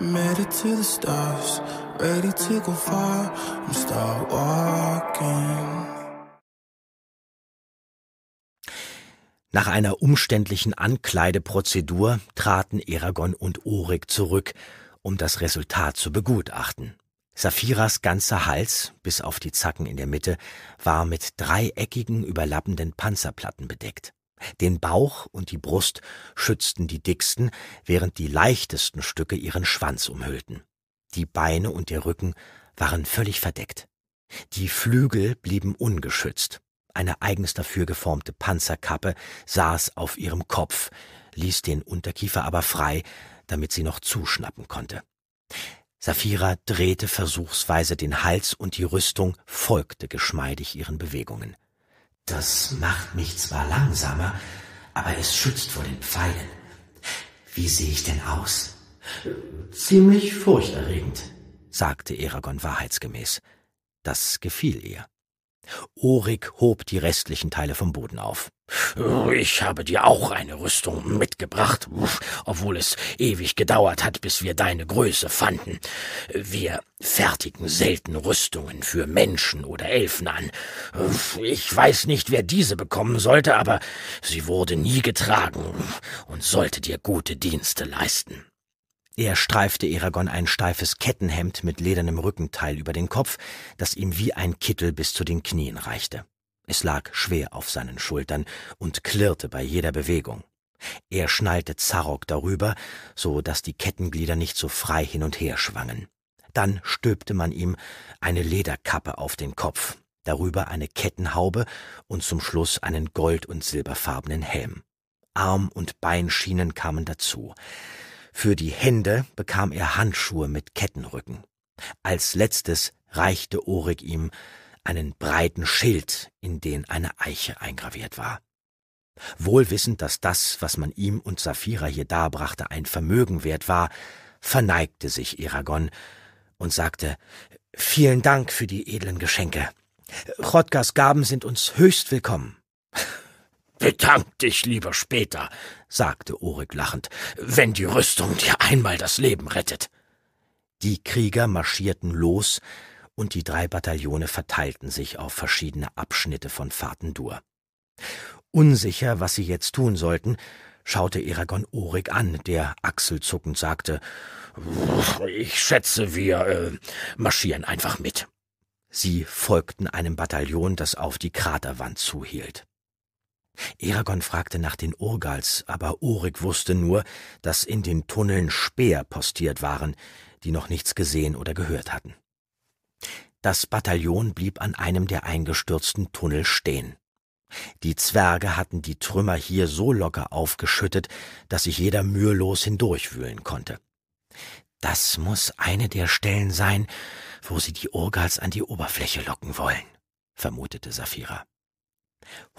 made it to the stars, ready to go far. and start walking. Nach einer umständlichen Ankleideprozedur traten Eragon und Orik zurück, um das Resultat zu begutachten. Saphiras ganzer Hals, bis auf die Zacken in der Mitte, war mit dreieckigen, überlappenden Panzerplatten bedeckt. Den Bauch und die Brust schützten die dicksten, während die leichtesten Stücke ihren Schwanz umhüllten. Die Beine und der Rücken waren völlig verdeckt. Die Flügel blieben ungeschützt. Eine eigens dafür geformte Panzerkappe saß auf ihrem Kopf, ließ den Unterkiefer aber frei, damit sie noch zuschnappen konnte. Safira drehte versuchsweise den Hals und die Rüstung folgte geschmeidig ihren Bewegungen. Das macht mich zwar langsamer, aber es schützt vor den Pfeilen. Wie sehe ich denn aus? Ziemlich furchterregend, sagte Eragon wahrheitsgemäß. Das gefiel ihr. Orik hob die restlichen Teile vom Boden auf. Ich habe dir auch eine Rüstung mitgebracht, obwohl es ewig gedauert hat, bis wir deine Größe fanden. Wir fertigen selten Rüstungen für Menschen oder Elfen an. Ich weiß nicht, wer diese bekommen sollte, aber sie wurde nie getragen und sollte dir gute Dienste leisten. Er streifte Eragon ein steifes Kettenhemd mit ledernem Rückenteil über den Kopf, das ihm wie ein Kittel bis zu den Knien reichte. Es lag schwer auf seinen Schultern und klirrte bei jeder Bewegung. Er schnallte Zarok darüber, so dass die Kettenglieder nicht so frei hin und her schwangen. Dann stülpte man ihm eine Lederkappe auf den Kopf, darüber eine Kettenhaube und zum Schluss einen gold- und silberfarbenen Helm. Arm und Beinschienen kamen dazu. Für die Hände bekam er Handschuhe mit Kettenrücken. Als letztes reichte Orik ihm einen breiten Schild, in den eine Eiche eingraviert war. Wohl wissend, dass das, was man ihm und Saphira hier darbrachte, ein Vermögen wert war, verneigte sich Eragon und sagte Vielen Dank für die edlen Geschenke. Chodkas Gaben sind uns höchst willkommen. Bedank dich lieber später, sagte Urik lachend, wenn die Rüstung dir einmal das Leben rettet. Die Krieger marschierten los, und die drei Bataillone verteilten sich auf verschiedene Abschnitte von Fatendur. Unsicher, was sie jetzt tun sollten, schaute Eragon Urik an, der achselzuckend sagte, ich schätze, wir äh, marschieren einfach mit. Sie folgten einem Bataillon, das auf die Kraterwand zuhielt. Eragon fragte nach den Urgals, aber Urik wusste nur, dass in den Tunneln Speer postiert waren, die noch nichts gesehen oder gehört hatten. Das Bataillon blieb an einem der eingestürzten Tunnel stehen. Die Zwerge hatten die Trümmer hier so locker aufgeschüttet, dass sich jeder mühelos hindurchwühlen konnte. Das muß eine der Stellen sein, wo sie die Urgals an die Oberfläche locken wollen, vermutete Saphira.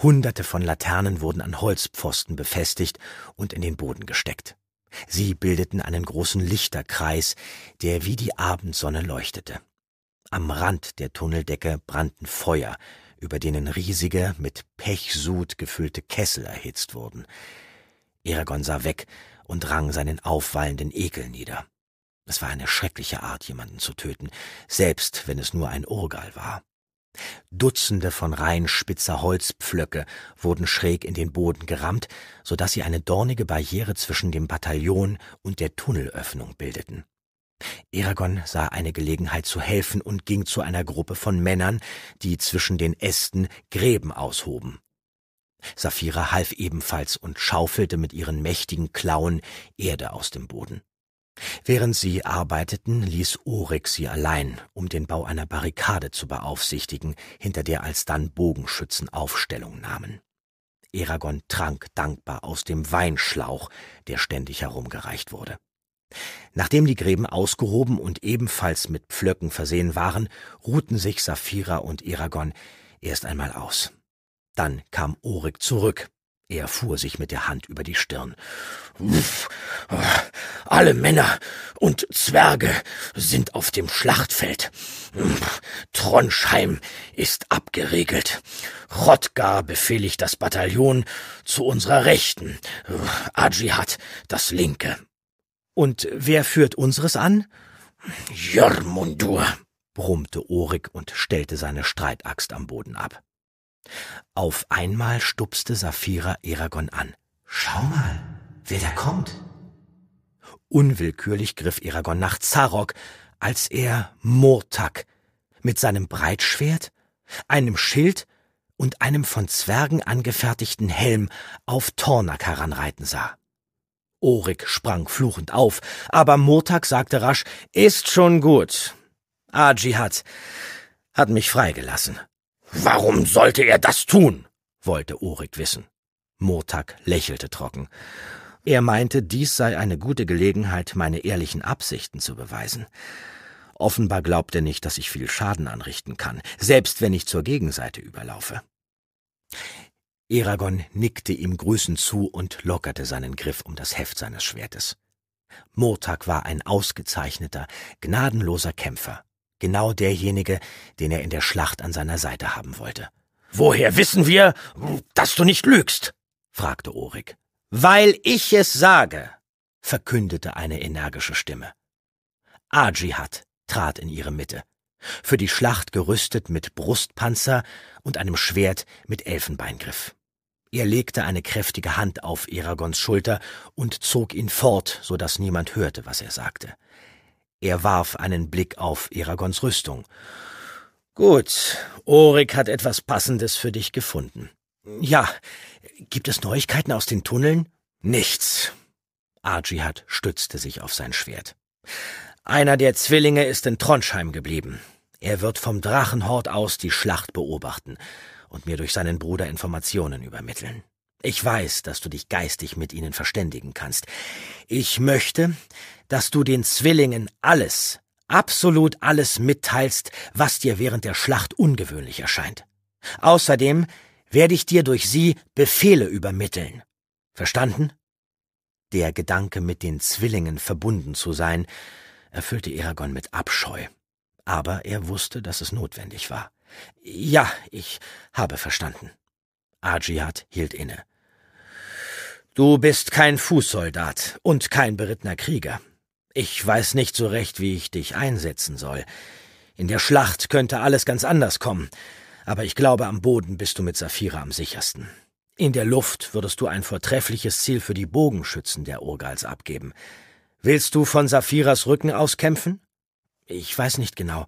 Hunderte von Laternen wurden an Holzpfosten befestigt und in den Boden gesteckt. Sie bildeten einen großen Lichterkreis, der wie die Abendsonne leuchtete. Am Rand der Tunneldecke brannten Feuer, über denen riesige, mit Pechsud gefüllte Kessel erhitzt wurden. Eragon sah weg und rang seinen aufwallenden Ekel nieder. Es war eine schreckliche Art, jemanden zu töten, selbst wenn es nur ein Urgal war. Dutzende von Reihen spitzer Holzpflöcke wurden schräg in den Boden gerammt, so dass sie eine dornige Barriere zwischen dem Bataillon und der Tunnelöffnung bildeten. Eragon sah eine Gelegenheit zu helfen und ging zu einer Gruppe von Männern, die zwischen den Ästen Gräben aushoben. Saphira half ebenfalls und schaufelte mit ihren mächtigen Klauen Erde aus dem Boden. Während sie arbeiteten, ließ Oryk sie allein, um den Bau einer Barrikade zu beaufsichtigen, hinter der alsdann Bogenschützen Aufstellung nahmen. Eragon trank dankbar aus dem Weinschlauch, der ständig herumgereicht wurde. Nachdem die Gräben ausgehoben und ebenfalls mit Pflöcken versehen waren, ruhten sich Saphira und Eragon erst einmal aus. Dann kam Oryk zurück, er fuhr sich mit der Hand über die Stirn. Alle Männer und Zwerge sind auf dem Schlachtfeld. Tronschheim ist abgeriegelt. Rottgar befehligt das Bataillon zu unserer Rechten. Adjihad das linke. Und wer führt unseres an? Jörmundur, brummte Orik und stellte seine Streitaxt am Boden ab. Auf einmal stupste Saphira Eragon an. Schau mal, wer da kommt. Unwillkürlich griff Eragon nach Zarok, als er Murtak mit seinem Breitschwert, einem Schild und einem von Zwergen angefertigten Helm auf Tornak heranreiten sah. Orik sprang fluchend auf, aber Murtak sagte rasch, ist schon gut. Aji hat mich freigelassen. Warum sollte er das tun? wollte Urik wissen. Murtak lächelte trocken. Er meinte, dies sei eine gute Gelegenheit, meine ehrlichen Absichten zu beweisen. Offenbar glaubt er nicht, dass ich viel Schaden anrichten kann, selbst wenn ich zur Gegenseite überlaufe. Eragon nickte ihm grüßend zu und lockerte seinen Griff um das Heft seines Schwertes. Murtak war ein ausgezeichneter, gnadenloser Kämpfer, Genau derjenige, den er in der Schlacht an seiner Seite haben wollte. Woher wissen wir, dass du nicht lügst? fragte Orik. Weil ich es sage, verkündete eine energische Stimme. Ajihat trat in ihre Mitte, für die Schlacht gerüstet mit Brustpanzer und einem Schwert mit Elfenbeingriff. Er legte eine kräftige Hand auf Eragons Schulter und zog ihn fort, so dass niemand hörte, was er sagte. Er warf einen Blick auf Eragons Rüstung. Gut, Orik hat etwas Passendes für dich gefunden. Ja, gibt es Neuigkeiten aus den Tunneln? Nichts. Arjihad stützte sich auf sein Schwert. Einer der Zwillinge ist in Tronsheim geblieben. Er wird vom Drachenhort aus die Schlacht beobachten und mir durch seinen Bruder Informationen übermitteln. Ich weiß, dass du dich geistig mit ihnen verständigen kannst. Ich möchte, dass du den Zwillingen alles, absolut alles mitteilst, was dir während der Schlacht ungewöhnlich erscheint. Außerdem werde ich dir durch sie Befehle übermitteln. Verstanden? Der Gedanke, mit den Zwillingen verbunden zu sein, erfüllte Eragon mit Abscheu. Aber er wusste, dass es notwendig war. Ja, ich habe verstanden. Ajiat hielt inne. Du bist kein Fußsoldat und kein berittener Krieger. Ich weiß nicht so recht, wie ich dich einsetzen soll. In der Schlacht könnte alles ganz anders kommen, aber ich glaube, am Boden bist du mit Saphira am sichersten. In der Luft würdest du ein vortreffliches Ziel für die Bogenschützen der Urgals abgeben. Willst du von Saphiras Rücken aus kämpfen? Ich weiß nicht genau.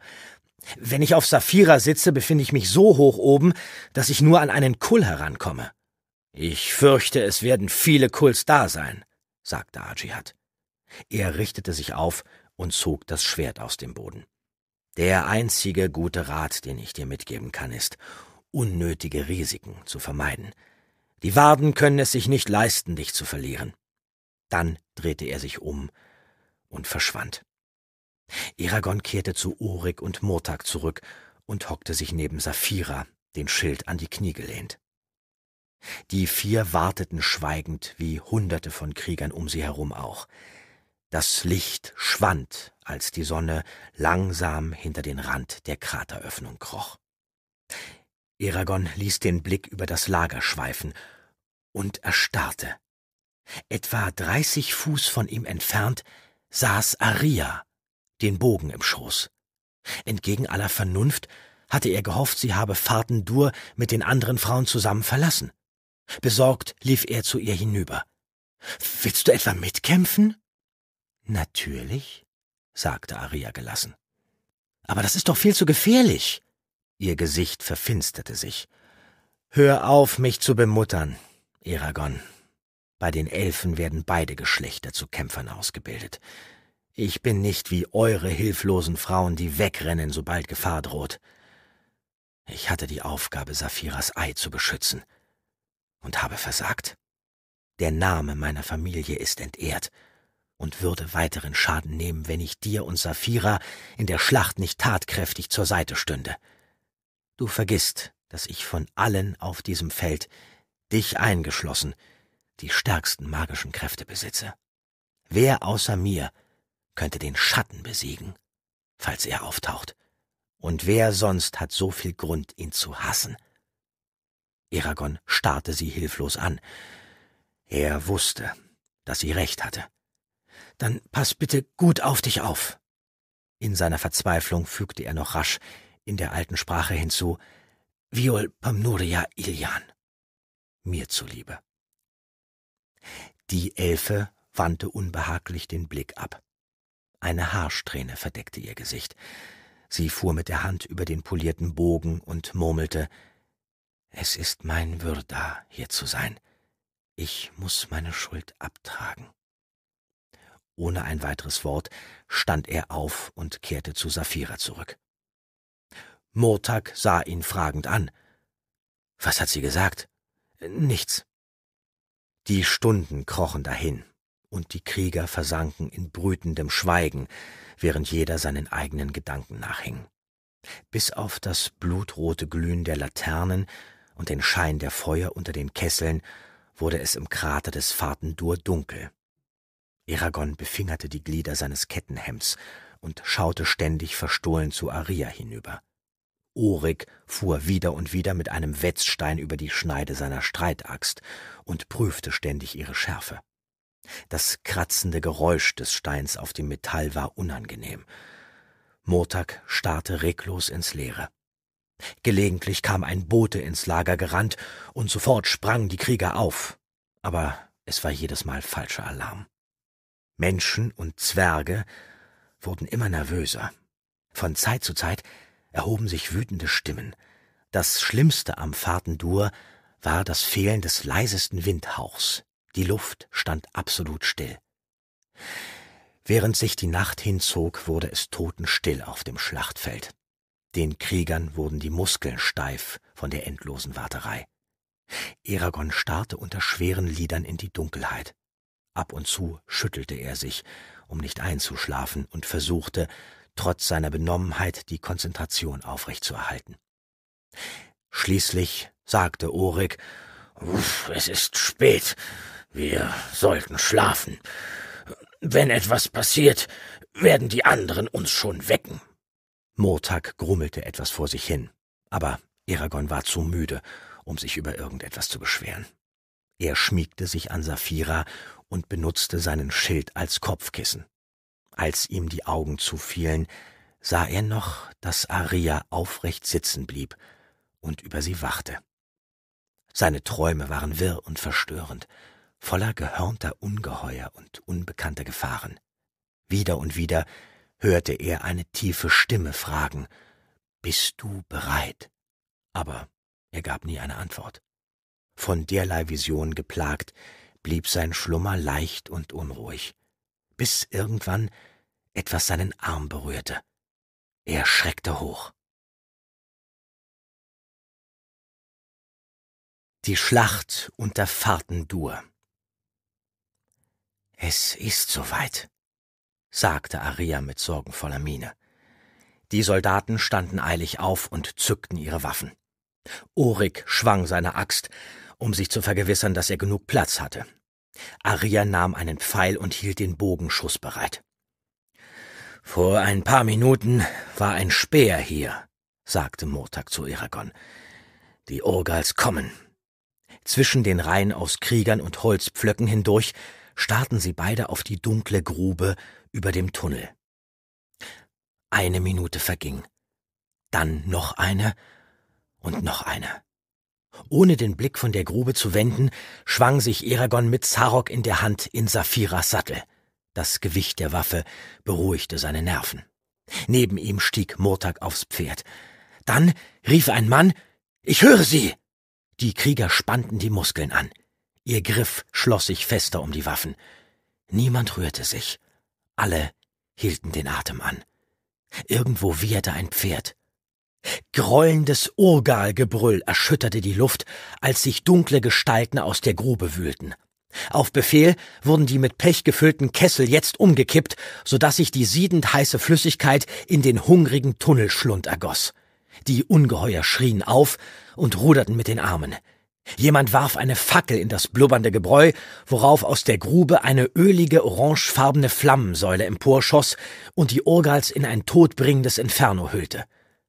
Wenn ich auf Saphira sitze, befinde ich mich so hoch oben, dass ich nur an einen Kull herankomme. Ich fürchte, es werden viele Kults da sein, sagte Ajihad. Er richtete sich auf und zog das Schwert aus dem Boden. Der einzige gute Rat, den ich dir mitgeben kann, ist, unnötige Risiken zu vermeiden. Die Warden können es sich nicht leisten, dich zu verlieren. Dann drehte er sich um und verschwand. Eragon kehrte zu Urik und Murtag zurück und hockte sich neben Saphira, den Schild an die Knie gelehnt. Die vier warteten schweigend, wie Hunderte von Kriegern um sie herum auch. Das Licht schwand, als die Sonne langsam hinter den Rand der Krateröffnung kroch. Eragon ließ den Blick über das Lager schweifen und erstarrte. Etwa dreißig Fuß von ihm entfernt saß Aria, den Bogen im Schoß. Entgegen aller Vernunft hatte er gehofft, sie habe Fahrtendur mit den anderen Frauen zusammen verlassen. Besorgt lief er zu ihr hinüber. Willst du etwa mitkämpfen? Natürlich, sagte Aria gelassen. Aber das ist doch viel zu gefährlich. Ihr Gesicht verfinsterte sich. Hör auf, mich zu bemuttern, Eragon. Bei den Elfen werden beide Geschlechter zu Kämpfern ausgebildet. Ich bin nicht wie eure hilflosen Frauen, die wegrennen, sobald Gefahr droht. Ich hatte die Aufgabe, Saphiras Ei zu beschützen und habe versagt. Der Name meiner Familie ist entehrt und würde weiteren Schaden nehmen, wenn ich dir und Safira in der Schlacht nicht tatkräftig zur Seite stünde. Du vergisst, dass ich von allen auf diesem Feld, dich eingeschlossen, die stärksten magischen Kräfte besitze. Wer außer mir könnte den Schatten besiegen, falls er auftaucht? Und wer sonst hat so viel Grund, ihn zu hassen? Eragon starrte sie hilflos an. Er wusste, dass sie recht hatte. Dann pass bitte gut auf dich auf. In seiner Verzweiflung fügte er noch rasch in der alten Sprache hinzu Viol Pamnuria Ilian. Mir zuliebe. Die Elfe wandte unbehaglich den Blick ab. Eine Haarsträhne verdeckte ihr Gesicht. Sie fuhr mit der Hand über den polierten Bogen und murmelte es ist mein Würda, hier zu sein. Ich muß meine Schuld abtragen. Ohne ein weiteres Wort stand er auf und kehrte zu Safira zurück. Murtag sah ihn fragend an. Was hat sie gesagt? Nichts. Die Stunden krochen dahin, und die Krieger versanken in brütendem Schweigen, während jeder seinen eigenen Gedanken nachhing. Bis auf das blutrote Glühen der Laternen und den Schein der Feuer unter den Kesseln wurde es im Krater des Fatendur dunkel. Eragon befingerte die Glieder seines Kettenhemds und schaute ständig verstohlen zu Aria hinüber. Orik fuhr wieder und wieder mit einem Wetzstein über die Schneide seiner Streitaxt und prüfte ständig ihre Schärfe. Das kratzende Geräusch des Steins auf dem Metall war unangenehm. Murtak starrte reglos ins Leere. Gelegentlich kam ein Bote ins Lager gerannt, und sofort sprangen die Krieger auf. Aber es war jedes Mal falscher Alarm. Menschen und Zwerge wurden immer nervöser. Von Zeit zu Zeit erhoben sich wütende Stimmen. Das Schlimmste am Fahrtendur war das Fehlen des leisesten Windhauchs. Die Luft stand absolut still. Während sich die Nacht hinzog, wurde es totenstill auf dem Schlachtfeld. Den Kriegern wurden die Muskeln steif von der endlosen Warterei. Eragon starrte unter schweren Lidern in die Dunkelheit. Ab und zu schüttelte er sich, um nicht einzuschlafen, und versuchte, trotz seiner Benommenheit die Konzentration aufrechtzuerhalten. Schließlich sagte Orik, es ist spät, wir sollten schlafen. Wenn etwas passiert, werden die anderen uns schon wecken. Murtag grummelte etwas vor sich hin, aber Eragon war zu müde, um sich über irgendetwas zu beschweren. Er schmiegte sich an Saphira und benutzte seinen Schild als Kopfkissen. Als ihm die Augen zufielen, sah er noch, dass Aria aufrecht sitzen blieb und über sie wachte. Seine Träume waren wirr und verstörend, voller gehörnter Ungeheuer und unbekannter Gefahren. Wieder und wieder hörte er eine tiefe Stimme fragen Bist du bereit? Aber er gab nie eine Antwort. Von derlei Vision geplagt, blieb sein Schlummer leicht und unruhig, bis irgendwann etwas seinen Arm berührte. Er schreckte hoch. Die Schlacht unter Fartendur. Es ist soweit, sagte Aria mit sorgenvoller Miene. Die Soldaten standen eilig auf und zückten ihre Waffen. Urik schwang seine Axt, um sich zu vergewissern, dass er genug Platz hatte. Aria nahm einen Pfeil und hielt den Bogenschuss bereit. Vor ein paar Minuten war ein Speer hier, sagte Murtag zu Eragon. Die Urgals kommen. Zwischen den Reihen aus Kriegern und Holzpflöcken hindurch starrten sie beide auf die dunkle Grube über dem Tunnel. Eine Minute verging, dann noch eine und noch eine. Ohne den Blick von der Grube zu wenden, schwang sich Eragon mit Zarok in der Hand in Saphiras Sattel. Das Gewicht der Waffe beruhigte seine Nerven. Neben ihm stieg Murtag aufs Pferd. Dann rief ein Mann Ich höre Sie. Die Krieger spannten die Muskeln an. Ihr Griff schloss sich fester um die Waffen. Niemand rührte sich. Alle hielten den Atem an. Irgendwo wieherte ein Pferd. Grollendes Urgalgebrüll erschütterte die Luft, als sich dunkle Gestalten aus der Grube wühlten. Auf Befehl wurden die mit Pech gefüllten Kessel jetzt umgekippt, so dass sich die siedend heiße Flüssigkeit in den hungrigen Tunnelschlund ergoss. Die Ungeheuer schrien auf und ruderten mit den Armen. Jemand warf eine Fackel in das blubbernde Gebräu, worauf aus der Grube eine ölige, orangefarbene Flammensäule emporschoss und die Urgals in ein todbringendes Inferno hüllte.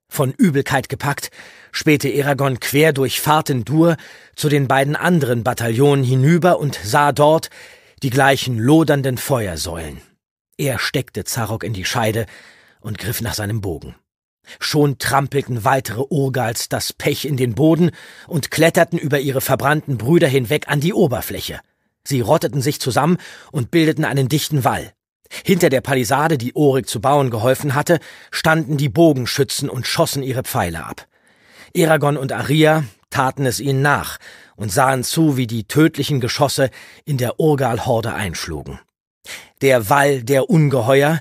Von Übelkeit gepackt, spähte Eragon quer durch Fahrten Dur zu den beiden anderen Bataillonen hinüber und sah dort die gleichen lodernden Feuersäulen. Er steckte Zarok in die Scheide und griff nach seinem Bogen. Schon trampelten weitere Urgals das Pech in den Boden und kletterten über ihre verbrannten Brüder hinweg an die Oberfläche. Sie rotteten sich zusammen und bildeten einen dichten Wall. Hinter der Palisade, die Orik zu bauen geholfen hatte, standen die Bogenschützen und schossen ihre Pfeile ab. Eragon und Aria taten es ihnen nach und sahen zu, wie die tödlichen Geschosse in der Urgalhorde einschlugen. Der Wall der Ungeheuer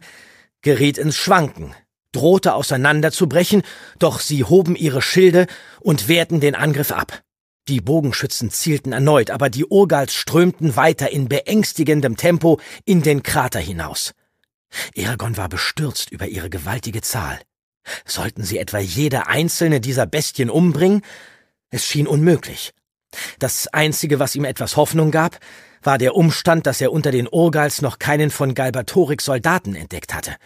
geriet ins Schwanken, drohte auseinanderzubrechen, doch sie hoben ihre Schilde und wehrten den Angriff ab. Die Bogenschützen zielten erneut, aber die Urgals strömten weiter in beängstigendem Tempo in den Krater hinaus. Eragon war bestürzt über ihre gewaltige Zahl. Sollten sie etwa jede einzelne dieser Bestien umbringen? Es schien unmöglich. Das Einzige, was ihm etwas Hoffnung gab, war der Umstand, dass er unter den Urgals noch keinen von Galbatorix Soldaten entdeckt hatte.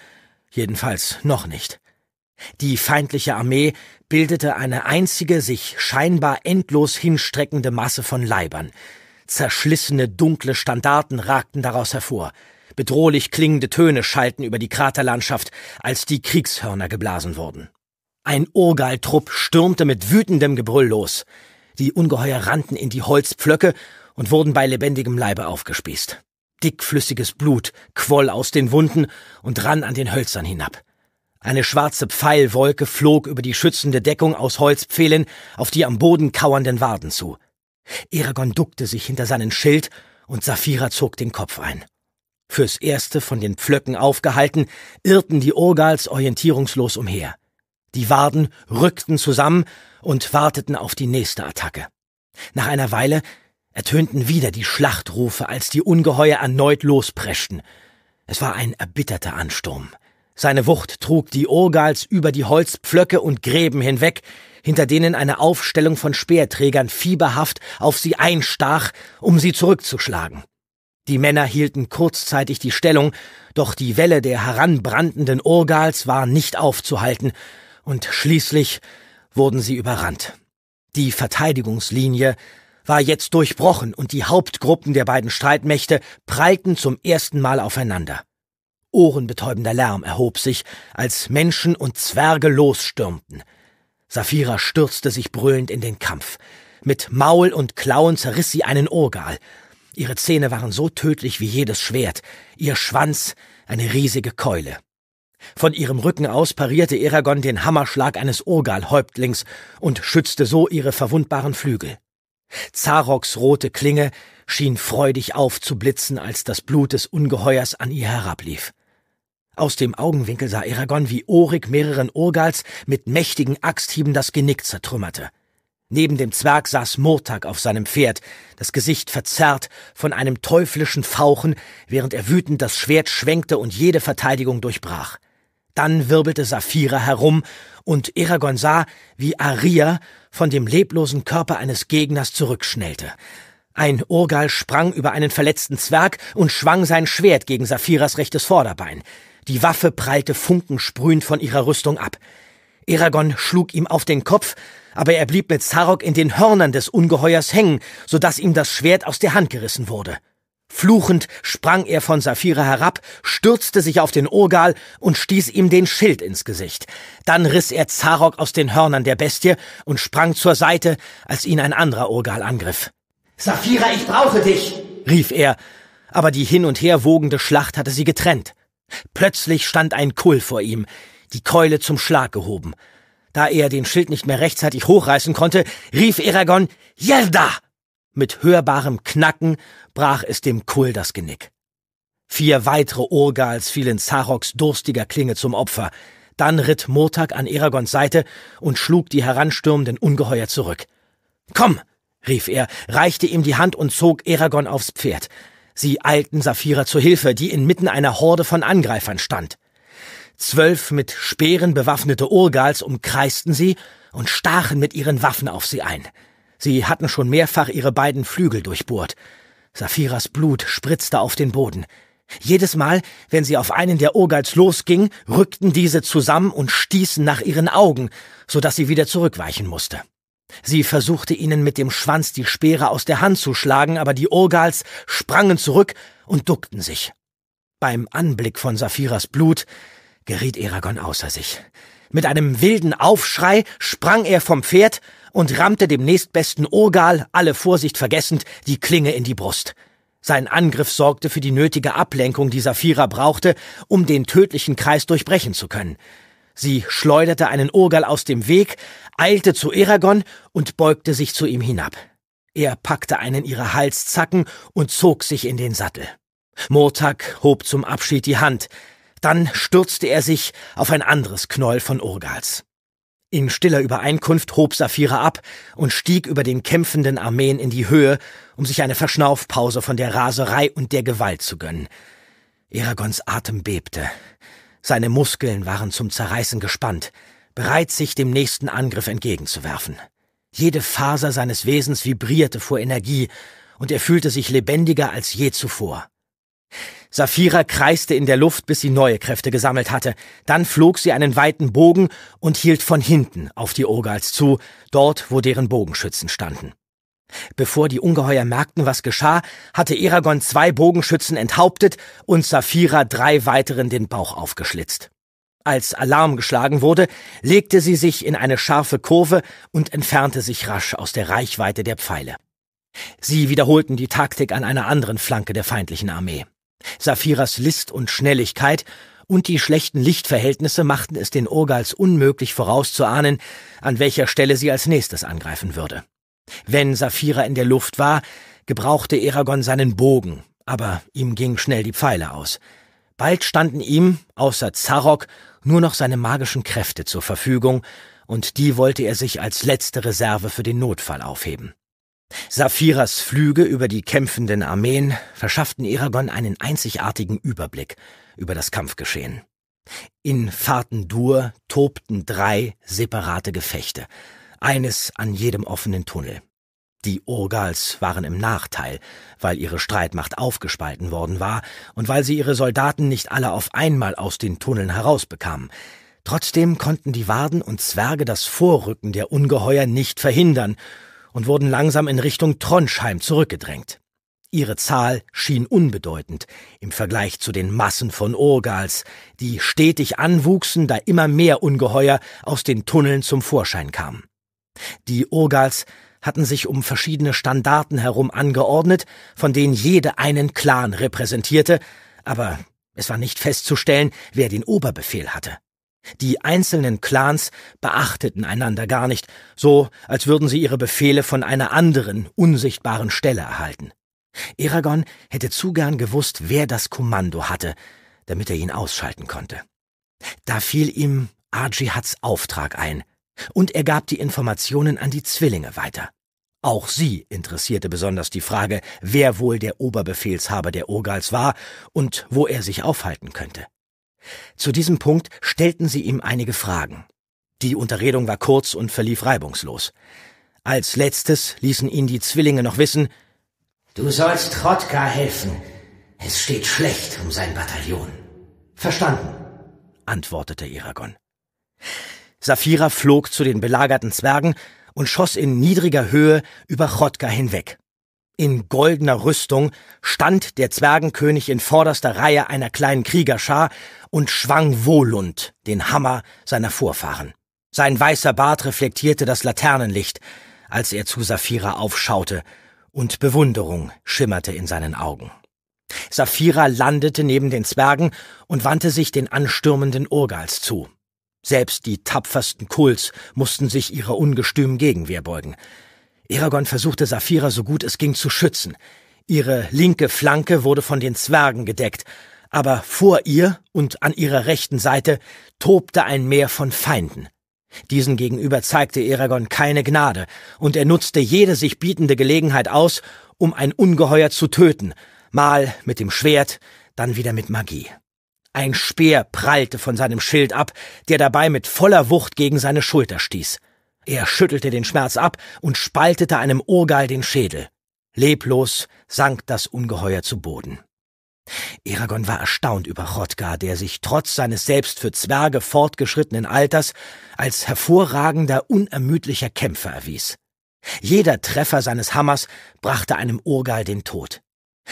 Jedenfalls noch nicht. Die feindliche Armee bildete eine einzige, sich scheinbar endlos hinstreckende Masse von Leibern. Zerschlissene, dunkle Standarten ragten daraus hervor. Bedrohlich klingende Töne schallten über die Kraterlandschaft, als die Kriegshörner geblasen wurden. Ein Urgaltrupp stürmte mit wütendem Gebrüll los. Die Ungeheuer rannten in die Holzpflöcke und wurden bei lebendigem Leibe aufgespießt. Dickflüssiges Blut quoll aus den Wunden und rann an den Hölzern hinab. Eine schwarze Pfeilwolke flog über die schützende Deckung aus Holzpfählen auf die am Boden kauernden Waden zu. Eragon duckte sich hinter seinen Schild und Saphira zog den Kopf ein. Fürs Erste von den Pflöcken aufgehalten, irrten die Urgals orientierungslos umher. Die Waden rückten zusammen und warteten auf die nächste Attacke. Nach einer Weile ertönten wieder die Schlachtrufe, als die Ungeheuer erneut lospreschten. Es war ein erbitterter Ansturm. Seine Wucht trug die Urgals über die Holzpflöcke und Gräben hinweg, hinter denen eine Aufstellung von Speerträgern fieberhaft auf sie einstach, um sie zurückzuschlagen. Die Männer hielten kurzzeitig die Stellung, doch die Welle der heranbrandenden Urgals war nicht aufzuhalten, und schließlich wurden sie überrannt. Die Verteidigungslinie war jetzt durchbrochen und die Hauptgruppen der beiden Streitmächte prallten zum ersten Mal aufeinander. Ohrenbetäubender Lärm erhob sich, als Menschen und Zwerge losstürmten. Saphira stürzte sich brüllend in den Kampf. Mit Maul und Klauen zerriss sie einen Urgal. Ihre Zähne waren so tödlich wie jedes Schwert, ihr Schwanz eine riesige Keule. Von ihrem Rücken aus parierte Eragon den Hammerschlag eines Urgal-Häuptlings und schützte so ihre verwundbaren Flügel. Zaroks rote Klinge schien freudig aufzublitzen, als das Blut des Ungeheuers an ihr herablief. Aus dem Augenwinkel sah Eragon, wie Orik mehreren Urgals mit mächtigen Axthieben das Genick zertrümmerte. Neben dem Zwerg saß Murtag auf seinem Pferd, das Gesicht verzerrt von einem teuflischen Fauchen, während er wütend das Schwert schwenkte und jede Verteidigung durchbrach. Dann wirbelte Saphira herum, und Eragon sah, wie Aria von dem leblosen Körper eines Gegners zurückschnellte. Ein Urgal sprang über einen verletzten Zwerg und schwang sein Schwert gegen Saphiras rechtes Vorderbein. Die Waffe prallte funkensprühend von ihrer Rüstung ab. Eragon schlug ihm auf den Kopf, aber er blieb mit Sarok in den Hörnern des Ungeheuers hängen, so dass ihm das Schwert aus der Hand gerissen wurde. Fluchend sprang er von Saphira herab, stürzte sich auf den Urgal und stieß ihm den Schild ins Gesicht. Dann riss er Zarok aus den Hörnern der Bestie und sprang zur Seite, als ihn ein anderer Urgal angriff. Saphira, ich brauche dich! rief er, aber die hin und her wogende Schlacht hatte sie getrennt. Plötzlich stand ein Kull vor ihm, die Keule zum Schlag gehoben. Da er den Schild nicht mehr rechtzeitig hochreißen konnte, rief Eragon Yelda mit hörbarem Knacken brach es dem Kull das Genick. Vier weitere Urgals fielen Saroks durstiger Klinge zum Opfer. Dann ritt Murtag an Eragons Seite und schlug die heranstürmenden Ungeheuer zurück. Komm! rief er, reichte ihm die Hand und zog Eragon aufs Pferd. Sie eilten Saphira zur Hilfe, die inmitten einer Horde von Angreifern stand. Zwölf mit Speeren bewaffnete Urgals umkreisten sie und stachen mit ihren Waffen auf sie ein. Sie hatten schon mehrfach ihre beiden Flügel durchbohrt. Saphiras Blut spritzte auf den Boden. Jedes Mal, wenn sie auf einen der Urgals losging, rückten diese zusammen und stießen nach ihren Augen, so dass sie wieder zurückweichen musste. Sie versuchte ihnen mit dem Schwanz die Speere aus der Hand zu schlagen, aber die Urgals sprangen zurück und duckten sich. Beim Anblick von Saphiras Blut geriet Eragon außer sich. Mit einem wilden Aufschrei sprang er vom Pferd und rammte dem nächstbesten Urgal, alle Vorsicht vergessend, die Klinge in die Brust. Sein Angriff sorgte für die nötige Ablenkung, die Saphira brauchte, um den tödlichen Kreis durchbrechen zu können. Sie schleuderte einen Urgal aus dem Weg, eilte zu Eragon und beugte sich zu ihm hinab. Er packte einen ihrer Halszacken und zog sich in den Sattel. Mortak hob zum Abschied die Hand, dann stürzte er sich auf ein anderes Knoll von Urgals. In stiller Übereinkunft hob Saphira ab und stieg über den kämpfenden Armeen in die Höhe, um sich eine Verschnaufpause von der Raserei und der Gewalt zu gönnen. Eragons Atem bebte. Seine Muskeln waren zum Zerreißen gespannt, bereit, sich dem nächsten Angriff entgegenzuwerfen. Jede Faser seines Wesens vibrierte vor Energie, und er fühlte sich lebendiger als je zuvor. Saphira kreiste in der Luft, bis sie neue Kräfte gesammelt hatte. Dann flog sie einen weiten Bogen und hielt von hinten auf die Urgals zu, dort, wo deren Bogenschützen standen. Bevor die Ungeheuer merkten, was geschah, hatte Eragon zwei Bogenschützen enthauptet und Saphira drei weiteren den Bauch aufgeschlitzt. Als Alarm geschlagen wurde, legte sie sich in eine scharfe Kurve und entfernte sich rasch aus der Reichweite der Pfeile. Sie wiederholten die Taktik an einer anderen Flanke der feindlichen Armee. Safiras List und Schnelligkeit und die schlechten Lichtverhältnisse machten es den Urgals unmöglich vorauszuahnen, an welcher Stelle sie als nächstes angreifen würde. Wenn Saphira in der Luft war, gebrauchte Eragon seinen Bogen, aber ihm gingen schnell die Pfeile aus. Bald standen ihm, außer Zarok, nur noch seine magischen Kräfte zur Verfügung, und die wollte er sich als letzte Reserve für den Notfall aufheben. Saphiras Flüge über die kämpfenden Armeen verschafften Eragon einen einzigartigen Überblick über das Kampfgeschehen. In Dur tobten drei separate Gefechte, eines an jedem offenen Tunnel. Die Urgals waren im Nachteil, weil ihre Streitmacht aufgespalten worden war und weil sie ihre Soldaten nicht alle auf einmal aus den Tunneln herausbekamen. Trotzdem konnten die Warden und Zwerge das Vorrücken der Ungeheuer nicht verhindern und wurden langsam in Richtung Tronschheim zurückgedrängt. Ihre Zahl schien unbedeutend im Vergleich zu den Massen von Urgals, die stetig anwuchsen, da immer mehr Ungeheuer aus den Tunneln zum Vorschein kamen. Die Urgals hatten sich um verschiedene Standarten herum angeordnet, von denen jede einen Clan repräsentierte, aber es war nicht festzustellen, wer den Oberbefehl hatte. Die einzelnen Clans beachteten einander gar nicht, so als würden sie ihre Befehle von einer anderen, unsichtbaren Stelle erhalten. Eragon hätte zu gern gewusst, wer das Kommando hatte, damit er ihn ausschalten konnte. Da fiel ihm Arjihats Auftrag ein, und er gab die Informationen an die Zwillinge weiter. Auch sie interessierte besonders die Frage, wer wohl der Oberbefehlshaber der Urgals war und wo er sich aufhalten könnte. Zu diesem Punkt stellten sie ihm einige Fragen. Die Unterredung war kurz und verlief reibungslos. Als letztes ließen ihn die Zwillinge noch wissen, Du sollst Trotka helfen. Es steht schlecht um sein Bataillon. Verstanden, antwortete Iragon. Saphira flog zu den belagerten Zwergen und schoss in niedriger Höhe über Chotka hinweg. In goldener Rüstung stand der Zwergenkönig in vorderster Reihe einer kleinen Kriegerschar und schwang wohlund den Hammer seiner Vorfahren. Sein weißer Bart reflektierte das Laternenlicht, als er zu Saphira aufschaute, und Bewunderung schimmerte in seinen Augen. Saphira landete neben den Zwergen und wandte sich den anstürmenden Urgals zu. Selbst die tapfersten Kults mussten sich ihrer ungestümen Gegenwehr beugen. Eragon versuchte Saphira so gut es ging zu schützen. Ihre linke Flanke wurde von den Zwergen gedeckt, aber vor ihr und an ihrer rechten Seite tobte ein Meer von Feinden. Diesen gegenüber zeigte Eragon keine Gnade, und er nutzte jede sich bietende Gelegenheit aus, um ein Ungeheuer zu töten, mal mit dem Schwert, dann wieder mit Magie. Ein Speer prallte von seinem Schild ab, der dabei mit voller Wucht gegen seine Schulter stieß. Er schüttelte den Schmerz ab und spaltete einem Urgeil den Schädel. Leblos sank das Ungeheuer zu Boden. Eragon war erstaunt über Hrothgar, der sich trotz seines selbst für Zwerge fortgeschrittenen Alters als hervorragender, unermüdlicher Kämpfer erwies. Jeder Treffer seines Hammers brachte einem Urgal den Tod.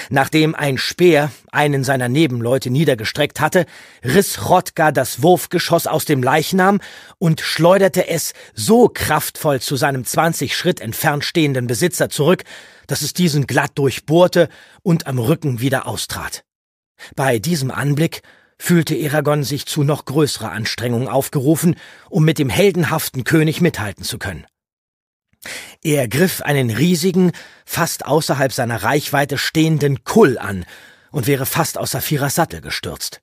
Nachdem ein Speer einen seiner Nebenleute niedergestreckt hatte, riss Rodka das Wurfgeschoss aus dem Leichnam und schleuderte es so kraftvoll zu seinem 20 Schritt entfernt stehenden Besitzer zurück, dass es diesen glatt durchbohrte und am Rücken wieder austrat. Bei diesem Anblick fühlte Eragon sich zu noch größerer Anstrengung aufgerufen, um mit dem heldenhaften König mithalten zu können. Er griff einen riesigen, fast außerhalb seiner Reichweite stehenden Kull an und wäre fast aus Safiras Sattel gestürzt.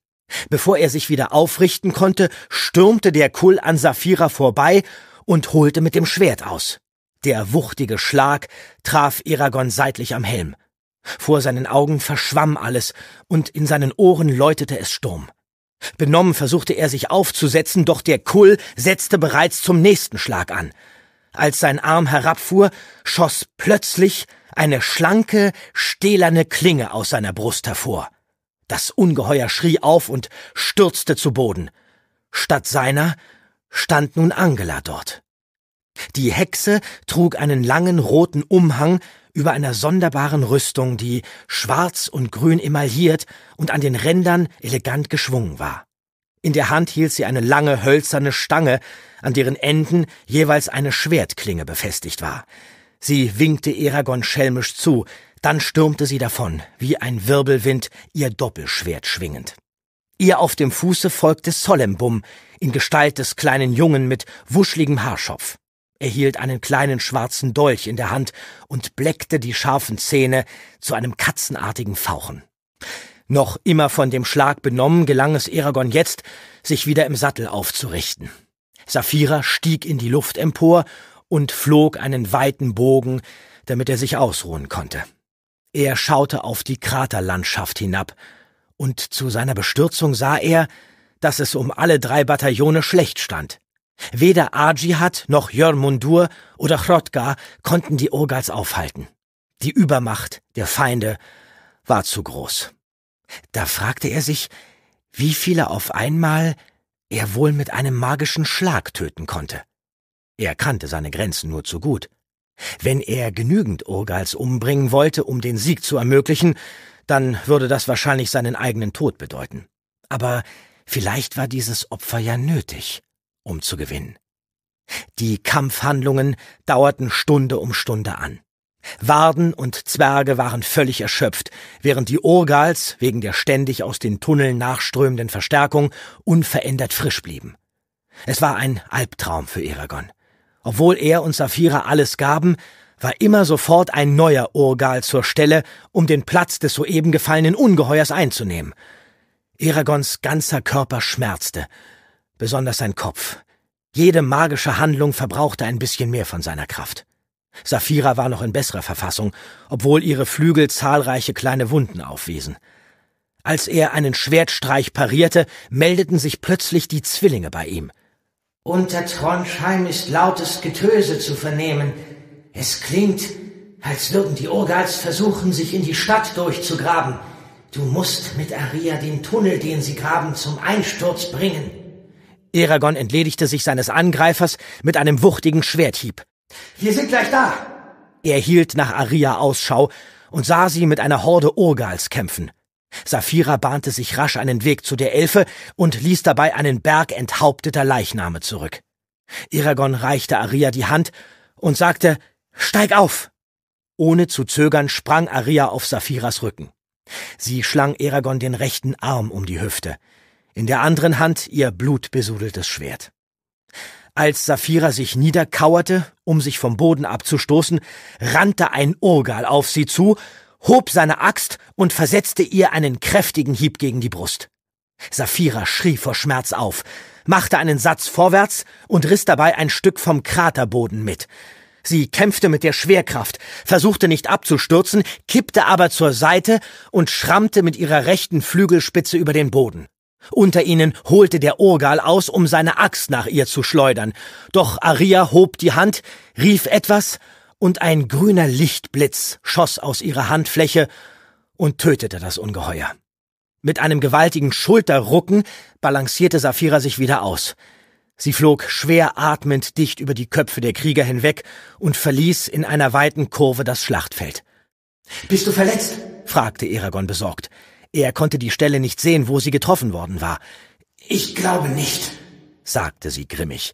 Bevor er sich wieder aufrichten konnte, stürmte der Kull an Safira vorbei und holte mit dem Schwert aus. Der wuchtige Schlag traf Eragon seitlich am Helm. Vor seinen Augen verschwamm alles, und in seinen Ohren läutete es Sturm. Benommen versuchte er sich aufzusetzen, doch der Kull setzte bereits zum nächsten Schlag an. Als sein Arm herabfuhr, schoss plötzlich eine schlanke, stählerne Klinge aus seiner Brust hervor. Das Ungeheuer schrie auf und stürzte zu Boden. Statt seiner stand nun Angela dort. Die Hexe trug einen langen roten Umhang über einer sonderbaren Rüstung, die schwarz und grün emailliert und an den Rändern elegant geschwungen war. In der Hand hielt sie eine lange hölzerne Stange, an deren Enden jeweils eine Schwertklinge befestigt war. Sie winkte Eragon schelmisch zu, dann stürmte sie davon, wie ein Wirbelwind, ihr Doppelschwert schwingend. Ihr auf dem Fuße folgte Solembum, in Gestalt des kleinen Jungen mit wuschligem Haarschopf. Er hielt einen kleinen schwarzen Dolch in der Hand und bleckte die scharfen Zähne zu einem katzenartigen Fauchen. Noch immer von dem Schlag benommen, gelang es Eragon jetzt, sich wieder im Sattel aufzurichten. Saphira stieg in die Luft empor und flog einen weiten Bogen, damit er sich ausruhen konnte. Er schaute auf die Kraterlandschaft hinab, und zu seiner Bestürzung sah er, dass es um alle drei Bataillone schlecht stand. Weder Arjihad noch Jörmundur oder Hrotka konnten die Urgals aufhalten. Die Übermacht der Feinde war zu groß. Da fragte er sich, wie viele auf einmal er wohl mit einem magischen Schlag töten konnte. Er kannte seine Grenzen nur zu gut. Wenn er genügend Urgals umbringen wollte, um den Sieg zu ermöglichen, dann würde das wahrscheinlich seinen eigenen Tod bedeuten. Aber vielleicht war dieses Opfer ja nötig, um zu gewinnen. Die Kampfhandlungen dauerten Stunde um Stunde an. Warden und Zwerge waren völlig erschöpft, während die Urgals wegen der ständig aus den Tunneln nachströmenden Verstärkung unverändert frisch blieben. Es war ein Albtraum für Eragon. Obwohl er und Saphira alles gaben, war immer sofort ein neuer Urgal zur Stelle, um den Platz des soeben gefallenen Ungeheuers einzunehmen. Eragons ganzer Körper schmerzte, besonders sein Kopf. Jede magische Handlung verbrauchte ein bisschen mehr von seiner Kraft. Safira war noch in besserer Verfassung, obwohl ihre Flügel zahlreiche kleine Wunden aufwiesen. Als er einen Schwertstreich parierte, meldeten sich plötzlich die Zwillinge bei ihm. Unter Tronsheim ist lautes Getöse zu vernehmen. Es klingt, als würden die Urgals versuchen, sich in die Stadt durchzugraben. Du musst mit Aria den Tunnel, den sie graben, zum Einsturz bringen. Eragon entledigte sich seines Angreifers mit einem wuchtigen Schwerthieb. Wir sind gleich da. Er hielt nach Aria Ausschau und sah sie mit einer Horde Urgals kämpfen. Saphira bahnte sich rasch einen Weg zu der Elfe und ließ dabei einen Berg enthaupteter Leichname zurück. Eragon reichte Aria die Hand und sagte, Steig auf! Ohne zu zögern sprang Aria auf Saphiras Rücken. Sie schlang Eragon den rechten Arm um die Hüfte, in der anderen Hand ihr blutbesudeltes Schwert. Als Saphira sich niederkauerte, um sich vom Boden abzustoßen, rannte ein Urgal auf sie zu, hob seine Axt und versetzte ihr einen kräftigen Hieb gegen die Brust. Saphira schrie vor Schmerz auf, machte einen Satz vorwärts und riss dabei ein Stück vom Kraterboden mit. Sie kämpfte mit der Schwerkraft, versuchte nicht abzustürzen, kippte aber zur Seite und schrammte mit ihrer rechten Flügelspitze über den Boden. Unter ihnen holte der Urgal aus, um seine Axt nach ihr zu schleudern. Doch Aria hob die Hand, rief etwas, und ein grüner Lichtblitz schoss aus ihrer Handfläche und tötete das Ungeheuer. Mit einem gewaltigen Schulterrucken balancierte Saphira sich wieder aus. Sie flog schwer atmend dicht über die Köpfe der Krieger hinweg und verließ in einer weiten Kurve das Schlachtfeld. Bist du verletzt? fragte Eragon besorgt. Er konnte die Stelle nicht sehen, wo sie getroffen worden war. Ich glaube nicht, sagte sie grimmig.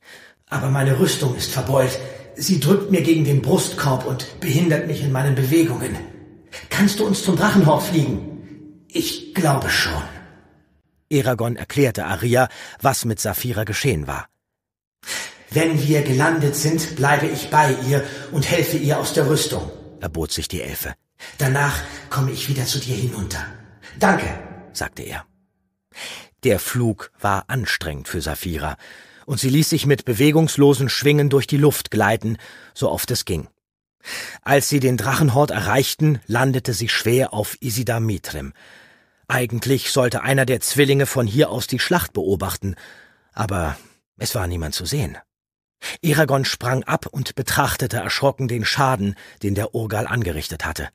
Aber meine Rüstung ist verbeult. Sie drückt mir gegen den Brustkorb und behindert mich in meinen Bewegungen. Kannst du uns zum Drachenhorn fliegen? Ich glaube schon. Eragon erklärte Aria, was mit Saphira geschehen war. Wenn wir gelandet sind, bleibe ich bei ihr und helfe ihr aus der Rüstung, erbot sich die Elfe. Danach komme ich wieder zu dir hinunter. Danke, sagte er. Der Flug war anstrengend für Safira, und sie ließ sich mit bewegungslosen Schwingen durch die Luft gleiten, so oft es ging. Als sie den Drachenhort erreichten, landete sie schwer auf Isida Mitrim. Eigentlich sollte einer der Zwillinge von hier aus die Schlacht beobachten, aber es war niemand zu sehen. Eragon sprang ab und betrachtete erschrocken den Schaden, den der Urgal angerichtet hatte.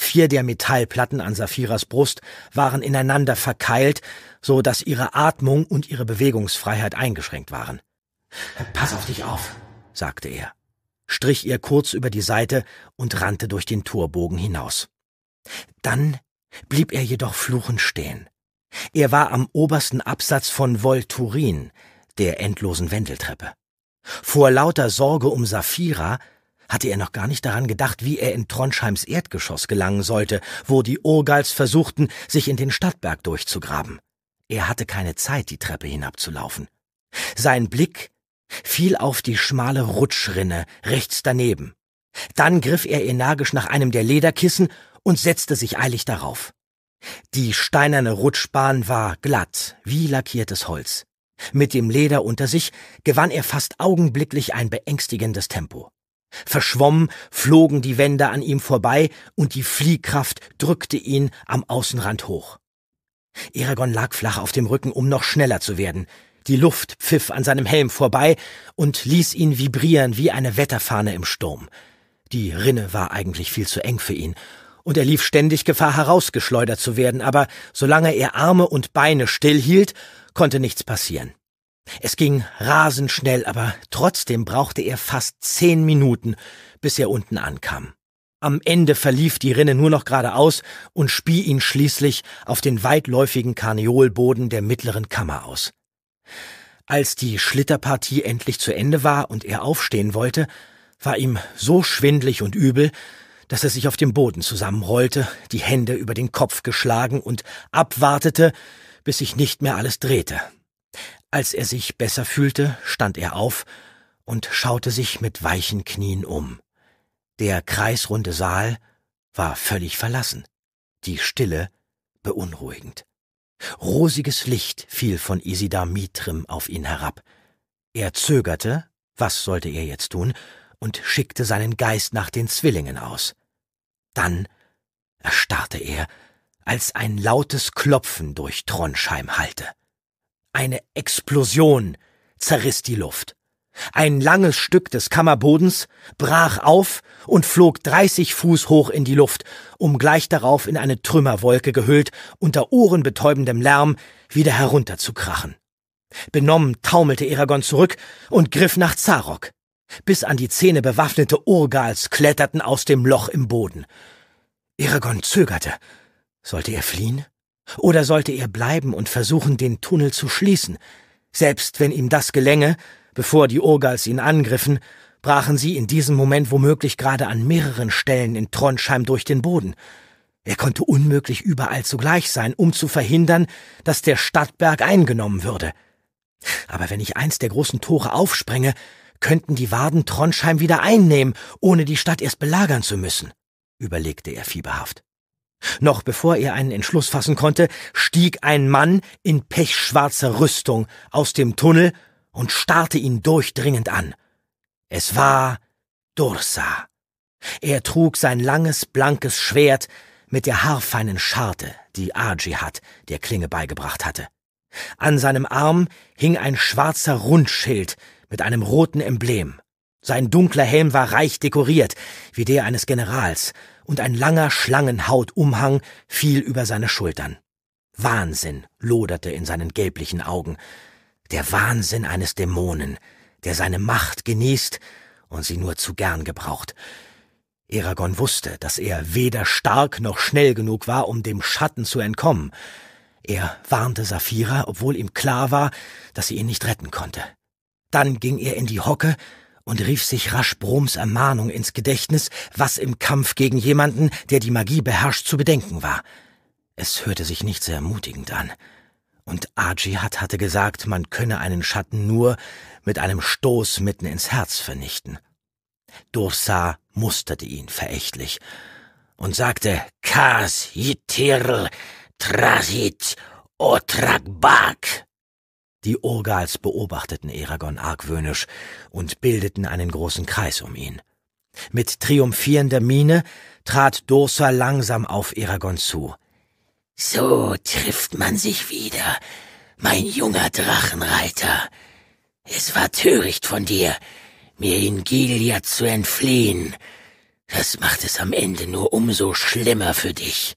Vier der Metallplatten an Saphiras Brust waren ineinander verkeilt, so dass ihre Atmung und ihre Bewegungsfreiheit eingeschränkt waren. Pass auf dich auf, sagte er, strich ihr kurz über die Seite und rannte durch den Torbogen hinaus. Dann blieb er jedoch fluchend stehen. Er war am obersten Absatz von Volturin, der endlosen Wendeltreppe. Vor lauter Sorge um Saphira hatte er noch gar nicht daran gedacht, wie er in Tronschheims Erdgeschoss gelangen sollte, wo die Urgals versuchten, sich in den Stadtberg durchzugraben. Er hatte keine Zeit, die Treppe hinabzulaufen. Sein Blick fiel auf die schmale Rutschrinne rechts daneben. Dann griff er energisch nach einem der Lederkissen und setzte sich eilig darauf. Die steinerne Rutschbahn war glatt, wie lackiertes Holz. Mit dem Leder unter sich gewann er fast augenblicklich ein beängstigendes Tempo. Verschwommen flogen die Wände an ihm vorbei und die Fliehkraft drückte ihn am Außenrand hoch. Eragon lag flach auf dem Rücken, um noch schneller zu werden. Die Luft pfiff an seinem Helm vorbei und ließ ihn vibrieren wie eine Wetterfahne im Sturm. Die Rinne war eigentlich viel zu eng für ihn, und er lief ständig Gefahr, herausgeschleudert zu werden, aber solange er Arme und Beine stillhielt, konnte nichts passieren. Es ging rasend schnell, aber trotzdem brauchte er fast zehn Minuten, bis er unten ankam. Am Ende verlief die Rinne nur noch geradeaus und spie ihn schließlich auf den weitläufigen Karneolboden der mittleren Kammer aus. Als die Schlitterpartie endlich zu Ende war und er aufstehen wollte, war ihm so schwindlig und übel, dass er sich auf dem Boden zusammenrollte, die Hände über den Kopf geschlagen und abwartete, bis sich nicht mehr alles drehte. Als er sich besser fühlte, stand er auf und schaute sich mit weichen Knien um. Der kreisrunde Saal war völlig verlassen, die Stille beunruhigend. Rosiges Licht fiel von Isidar Mitrim auf ihn herab. Er zögerte, was sollte er jetzt tun, und schickte seinen Geist nach den Zwillingen aus. Dann erstarrte er, als ein lautes Klopfen durch Trondheim hallte. Eine Explosion zerriss die Luft. Ein langes Stück des Kammerbodens brach auf und flog 30 Fuß hoch in die Luft, um gleich darauf in eine Trümmerwolke gehüllt, unter ohrenbetäubendem Lärm wieder herunterzukrachen. Benommen taumelte Eragon zurück und griff nach Zarok. Bis an die Zähne bewaffnete Urgals kletterten aus dem Loch im Boden. Eragon zögerte. Sollte er fliehen? Oder sollte er bleiben und versuchen, den Tunnel zu schließen? Selbst wenn ihm das gelänge, bevor die Urgals ihn angriffen, brachen sie in diesem Moment womöglich gerade an mehreren Stellen in Trondheim durch den Boden. Er konnte unmöglich überall zugleich sein, um zu verhindern, dass der Stadtberg eingenommen würde. Aber wenn ich eins der großen Tore aufsprenge, könnten die Waden Trondheim wieder einnehmen, ohne die Stadt erst belagern zu müssen, überlegte er fieberhaft. Noch bevor er einen Entschluss fassen konnte, stieg ein Mann in pechschwarzer Rüstung aus dem Tunnel und starrte ihn durchdringend an. Es war Dursa. Er trug sein langes, blankes Schwert mit der haarfeinen Scharte, die Aji hat, der Klinge beigebracht hatte. An seinem Arm hing ein schwarzer Rundschild mit einem roten Emblem. Sein dunkler Helm war reich dekoriert, wie der eines Generals, und ein langer Schlangenhautumhang fiel über seine Schultern. Wahnsinn loderte in seinen gelblichen Augen. Der Wahnsinn eines Dämonen, der seine Macht genießt und sie nur zu gern gebraucht. Eragon wusste, dass er weder stark noch schnell genug war, um dem Schatten zu entkommen. Er warnte Saphira, obwohl ihm klar war, dass sie ihn nicht retten konnte. Dann ging er in die Hocke und rief sich rasch Broms Ermahnung ins Gedächtnis, was im Kampf gegen jemanden, der die Magie beherrscht, zu bedenken war. Es hörte sich nicht sehr ermutigend an. Und Ajihad hatte gesagt, man könne einen Schatten nur mit einem Stoß mitten ins Herz vernichten. Dursa musterte ihn verächtlich und sagte Kas Yitirl Trasit Otragbak. Die Urgals beobachteten Eragon argwöhnisch und bildeten einen großen Kreis um ihn. Mit triumphierender Miene trat Dursa langsam auf Eragon zu. So trifft man sich wieder, mein junger Drachenreiter. Es war töricht von dir, mir in Gilia zu entfliehen. Das macht es am Ende nur umso schlimmer für dich.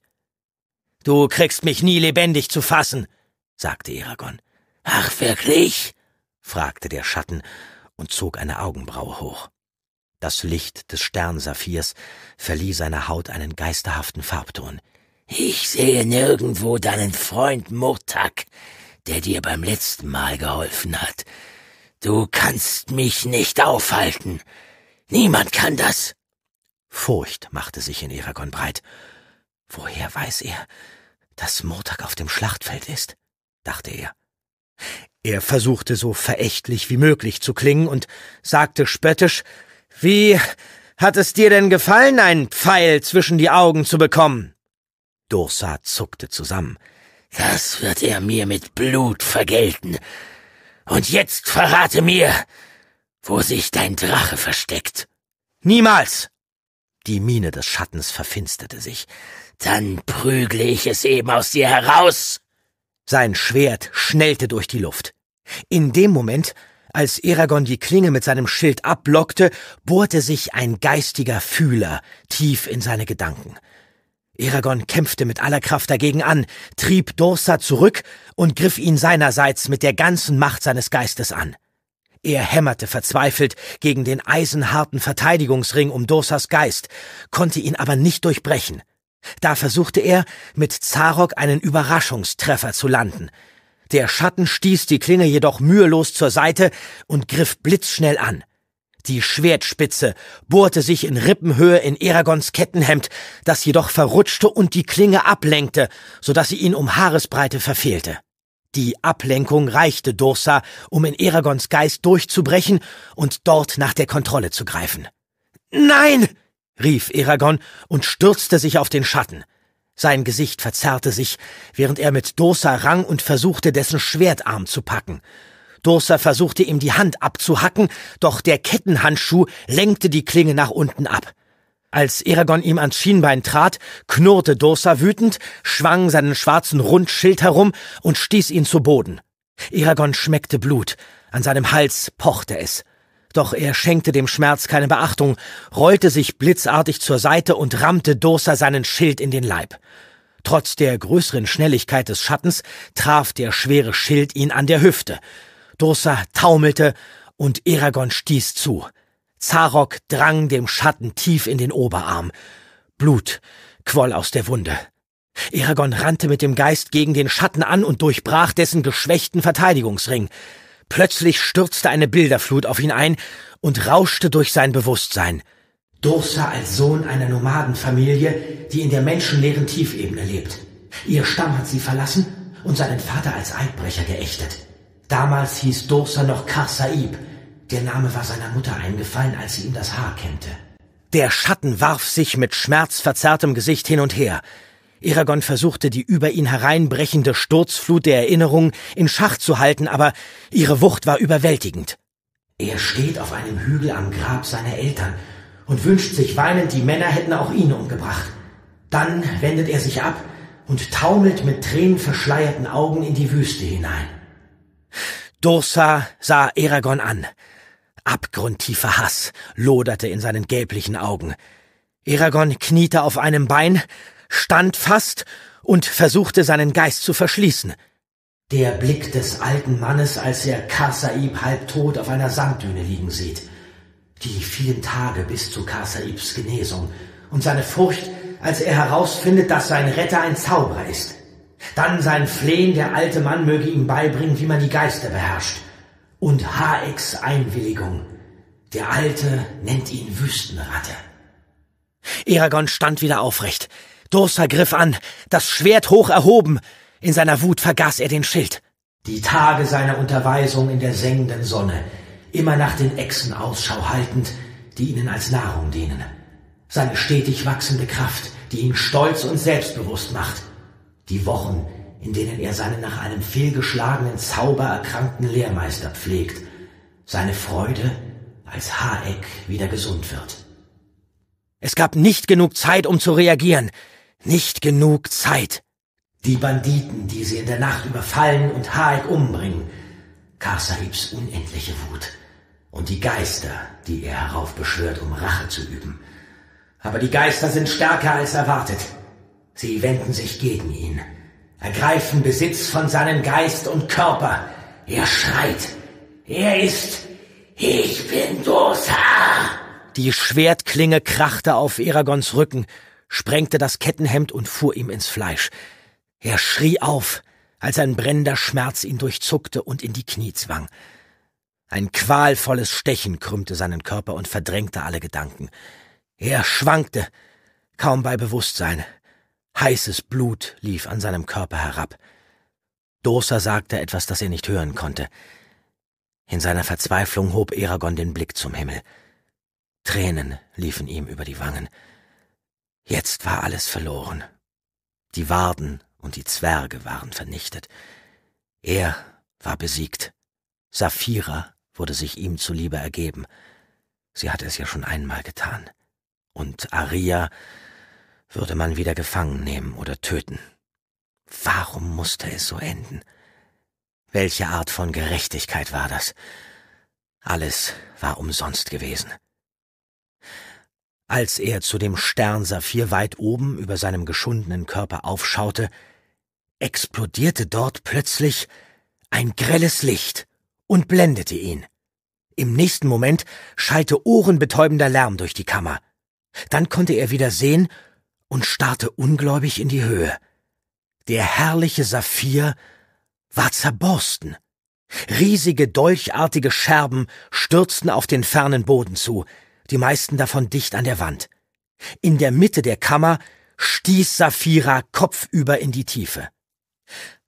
Du kriegst mich nie lebendig zu fassen, sagte Eragon. Ach, wirklich? fragte der Schatten und zog eine Augenbraue hoch. Das Licht des Sternsaphirs verlieh seiner Haut einen geisterhaften Farbton. Ich sehe nirgendwo deinen Freund Murtak, der dir beim letzten Mal geholfen hat. Du kannst mich nicht aufhalten. Niemand kann das. Furcht machte sich in Eragon breit. Woher weiß er, dass Murtak auf dem Schlachtfeld ist? dachte er. Er versuchte so verächtlich wie möglich zu klingen und sagte spöttisch Wie hat es dir denn gefallen, einen Pfeil zwischen die Augen zu bekommen? Dursa zuckte zusammen. Das wird er mir mit Blut vergelten. Und jetzt verrate mir, wo sich dein Drache versteckt. Niemals! Die Miene des Schattens verfinsterte sich. Dann prügle ich es eben aus dir heraus. Sein Schwert schnellte durch die Luft. In dem Moment, als Eragon die Klinge mit seinem Schild ablockte, bohrte sich ein geistiger Fühler tief in seine Gedanken. Eragon kämpfte mit aller Kraft dagegen an, trieb Dorsa zurück und griff ihn seinerseits mit der ganzen Macht seines Geistes an. Er hämmerte verzweifelt gegen den eisenharten Verteidigungsring um Dorsas Geist, konnte ihn aber nicht durchbrechen. Da versuchte er, mit Zarok einen Überraschungstreffer zu landen. Der Schatten stieß die Klinge jedoch mühelos zur Seite und griff blitzschnell an. Die Schwertspitze bohrte sich in Rippenhöhe in Eragons Kettenhemd, das jedoch verrutschte und die Klinge ablenkte, so dass sie ihn um Haaresbreite verfehlte. Die Ablenkung reichte Dorsa, um in Eragons Geist durchzubrechen und dort nach der Kontrolle zu greifen. Nein! rief Eragon und stürzte sich auf den Schatten. Sein Gesicht verzerrte sich, während er mit Dosa rang und versuchte, dessen Schwertarm zu packen. Dosa versuchte ihm die Hand abzuhacken, doch der Kettenhandschuh lenkte die Klinge nach unten ab. Als Eragon ihm ans Schienbein trat, knurrte Dosa wütend, schwang seinen schwarzen Rundschild herum und stieß ihn zu Boden. Eragon schmeckte Blut, an seinem Hals pochte es. Doch er schenkte dem Schmerz keine Beachtung, rollte sich blitzartig zur Seite und rammte Dursa seinen Schild in den Leib. Trotz der größeren Schnelligkeit des Schattens traf der schwere Schild ihn an der Hüfte. Dursa taumelte und Eragon stieß zu. Zarok drang dem Schatten tief in den Oberarm. Blut quoll aus der Wunde. Eragon rannte mit dem Geist gegen den Schatten an und durchbrach dessen geschwächten Verteidigungsring. Plötzlich stürzte eine Bilderflut auf ihn ein und rauschte durch sein Bewusstsein. Dursa als Sohn einer Nomadenfamilie, die in der menschenleeren Tiefebene lebt. Ihr Stamm hat sie verlassen und seinen Vater als Eidbrecher geächtet. Damals hieß Dursa noch Karsaib. Der Name war seiner Mutter eingefallen, als sie ihm das Haar kämmte. Der Schatten warf sich mit schmerzverzerrtem Gesicht hin und her. Eragon versuchte, die über ihn hereinbrechende Sturzflut der Erinnerung in Schach zu halten, aber ihre Wucht war überwältigend. Er steht auf einem Hügel am Grab seiner Eltern und wünscht sich weinend, die Männer hätten auch ihn umgebracht. Dann wendet er sich ab und taumelt mit tränenverschleierten Augen in die Wüste hinein. Dorsa sah Eragon an. Abgrundtiefer Hass loderte in seinen gelblichen Augen. Eragon kniete auf einem Bein, stand fast und versuchte seinen Geist zu verschließen. Der Blick des alten Mannes, als er Karsaib halbtot auf einer Sanddüne liegen sieht, die vielen Tage bis zu Karsaibs Genesung und seine Furcht, als er herausfindet, dass sein Retter ein Zauberer ist. Dann sein Flehen, der alte Mann möge ihm beibringen, wie man die Geister beherrscht. Und Haeks Einwilligung. Der Alte nennt ihn Wüstenratte. Eragon stand wieder aufrecht. Dursa griff an, das Schwert hoch erhoben. In seiner Wut vergaß er den Schild. Die Tage seiner Unterweisung in der sengenden Sonne, immer nach den Echsen Ausschau haltend, die ihnen als Nahrung dienen. Seine stetig wachsende Kraft, die ihn stolz und selbstbewusst macht. Die Wochen, in denen er seinen nach einem fehlgeschlagenen Zauber erkrankten Lehrmeister pflegt. Seine Freude, als Haeck wieder gesund wird. Es gab nicht genug Zeit, um zu reagieren nicht genug Zeit. Die Banditen, die sie in der Nacht überfallen und Haig umbringen. Karsahibs unendliche Wut. Und die Geister, die er heraufbeschwört, um Rache zu üben. Aber die Geister sind stärker als erwartet. Sie wenden sich gegen ihn, ergreifen Besitz von seinem Geist und Körper. Er schreit. Er ist Ich bin Dosa! Die Schwertklinge krachte auf Eragons Rücken sprengte das Kettenhemd und fuhr ihm ins Fleisch. Er schrie auf, als ein brennender Schmerz ihn durchzuckte und in die Knie zwang. Ein qualvolles Stechen krümmte seinen Körper und verdrängte alle Gedanken. Er schwankte, kaum bei Bewusstsein. Heißes Blut lief an seinem Körper herab. Dosa sagte etwas, das er nicht hören konnte. In seiner Verzweiflung hob Eragon den Blick zum Himmel. Tränen liefen ihm über die Wangen. Jetzt war alles verloren. Die Warden und die Zwerge waren vernichtet. Er war besiegt. Saphira wurde sich ihm zuliebe ergeben. Sie hatte es ja schon einmal getan. Und Aria würde man wieder gefangen nehmen oder töten. Warum musste es so enden? Welche Art von Gerechtigkeit war das? Alles war umsonst gewesen. Als er zu dem Stern Saphir weit oben über seinem geschundenen Körper aufschaute, explodierte dort plötzlich ein grelles Licht und blendete ihn. Im nächsten Moment schallte ohrenbetäubender Lärm durch die Kammer. Dann konnte er wieder sehen und starrte ungläubig in die Höhe. Der herrliche Saphir war zerborsten. Riesige, dolchartige Scherben stürzten auf den fernen Boden zu, die meisten davon dicht an der Wand. In der Mitte der Kammer stieß Saphira kopfüber in die Tiefe.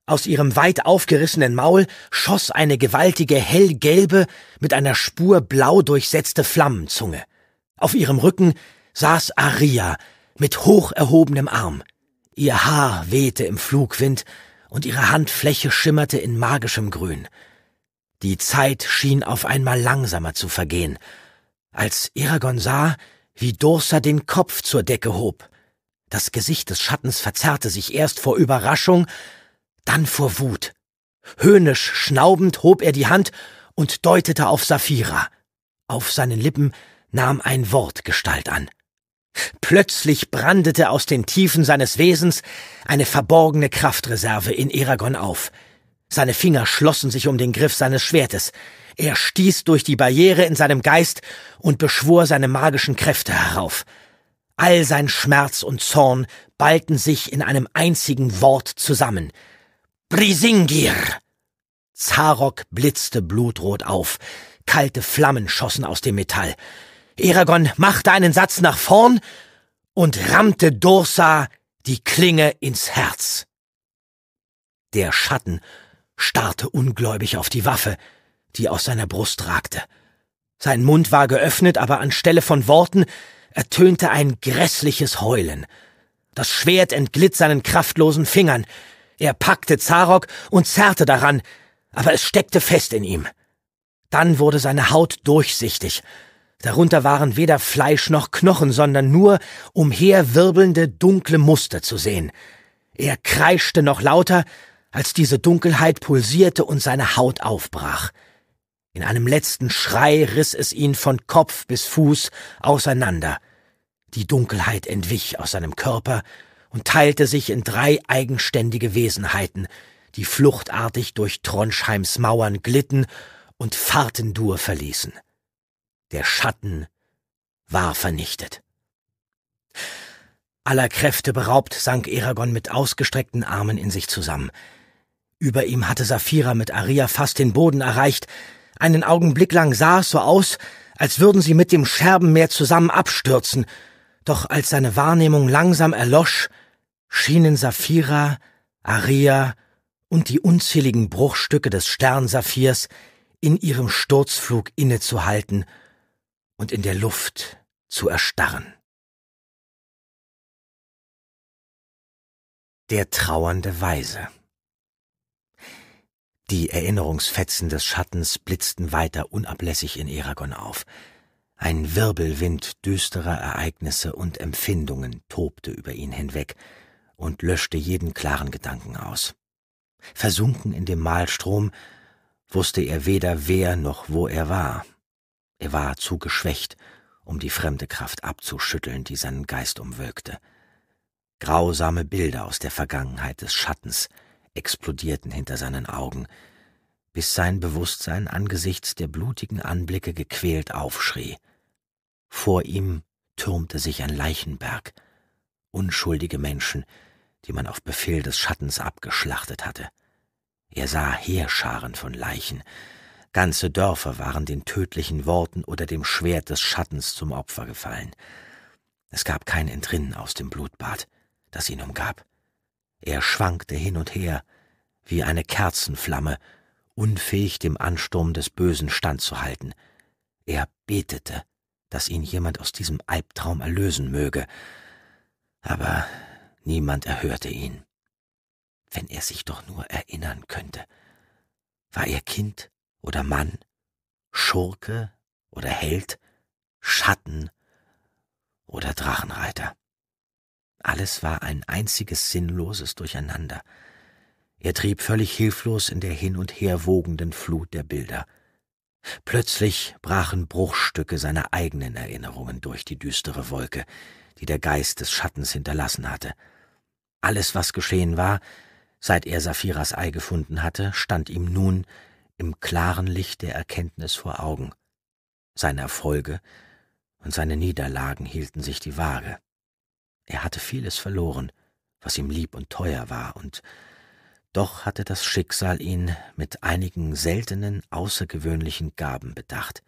Aus ihrem weit aufgerissenen Maul schoss eine gewaltige hellgelbe, mit einer Spur blau durchsetzte Flammenzunge. Auf ihrem Rücken saß Aria mit hoch erhobenem Arm. Ihr Haar wehte im Flugwind und ihre Handfläche schimmerte in magischem Grün. Die Zeit schien auf einmal langsamer zu vergehen – als Eragon sah, wie Dorsa den Kopf zur Decke hob. Das Gesicht des Schattens verzerrte sich erst vor Überraschung, dann vor Wut. Höhnisch schnaubend hob er die Hand und deutete auf Saphira. Auf seinen Lippen nahm ein Wort Gestalt an. Plötzlich brandete aus den Tiefen seines Wesens eine verborgene Kraftreserve in Eragon auf. Seine Finger schlossen sich um den Griff seines Schwertes. Er stieß durch die Barriere in seinem Geist und beschwor seine magischen Kräfte herauf. All sein Schmerz und Zorn ballten sich in einem einzigen Wort zusammen. Brisingir! Zarok blitzte blutrot auf. Kalte Flammen schossen aus dem Metall. Eragon machte einen Satz nach vorn und rammte Dorsa die Klinge ins Herz. Der Schatten starrte ungläubig auf die Waffe, die aus seiner Brust ragte. Sein Mund war geöffnet, aber anstelle von Worten ertönte ein grässliches Heulen. Das Schwert entglitt seinen kraftlosen Fingern. Er packte Zarok und zerrte daran, aber es steckte fest in ihm. Dann wurde seine Haut durchsichtig. Darunter waren weder Fleisch noch Knochen, sondern nur umherwirbelnde dunkle Muster zu sehen. Er kreischte noch lauter, als diese Dunkelheit pulsierte und seine Haut aufbrach. In einem letzten Schrei riss es ihn von Kopf bis Fuß auseinander. Die Dunkelheit entwich aus seinem Körper und teilte sich in drei eigenständige Wesenheiten, die fluchtartig durch Tronschheims Mauern glitten und Fahrtendur verließen. Der Schatten war vernichtet. Aller Kräfte beraubt sank Eragon mit ausgestreckten Armen in sich zusammen. Über ihm hatte Saphira mit Aria fast den Boden erreicht, einen Augenblick lang sah es so aus, als würden sie mit dem Scherbenmeer zusammen abstürzen, doch als seine Wahrnehmung langsam erlosch, schienen Saphira, Aria und die unzähligen Bruchstücke des Sternsaphirs in ihrem Sturzflug innezuhalten und in der Luft zu erstarren. Der trauernde Weise die Erinnerungsfetzen des Schattens blitzten weiter unablässig in Eragon auf. Ein Wirbelwind düsterer Ereignisse und Empfindungen tobte über ihn hinweg und löschte jeden klaren Gedanken aus. Versunken in dem Malstrom, wusste er weder wer noch wo er war. Er war zu geschwächt, um die fremde Kraft abzuschütteln, die seinen Geist umwölkte. Grausame Bilder aus der Vergangenheit des Schattens explodierten hinter seinen Augen, bis sein Bewusstsein angesichts der blutigen Anblicke gequält aufschrie. Vor ihm türmte sich ein Leichenberg, unschuldige Menschen, die man auf Befehl des Schattens abgeschlachtet hatte. Er sah Heerscharen von Leichen, ganze Dörfer waren den tödlichen Worten oder dem Schwert des Schattens zum Opfer gefallen. Es gab kein Entrinnen aus dem Blutbad, das ihn umgab. Er schwankte hin und her, wie eine Kerzenflamme, unfähig dem Ansturm des Bösen standzuhalten. Er betete, daß ihn jemand aus diesem Albtraum erlösen möge, aber niemand erhörte ihn. Wenn er sich doch nur erinnern könnte. War er Kind oder Mann, Schurke oder Held, Schatten oder Drachenreiter? Alles war ein einziges sinnloses Durcheinander. Er trieb völlig hilflos in der hin und her wogenden Flut der Bilder. Plötzlich brachen Bruchstücke seiner eigenen Erinnerungen durch die düstere Wolke, die der Geist des Schattens hinterlassen hatte. Alles, was geschehen war, seit er Saphiras Ei gefunden hatte, stand ihm nun im klaren Licht der Erkenntnis vor Augen. Seine Erfolge und seine Niederlagen hielten sich die Waage. Er hatte vieles verloren, was ihm lieb und teuer war, und doch hatte das Schicksal ihn mit einigen seltenen, außergewöhnlichen Gaben bedacht.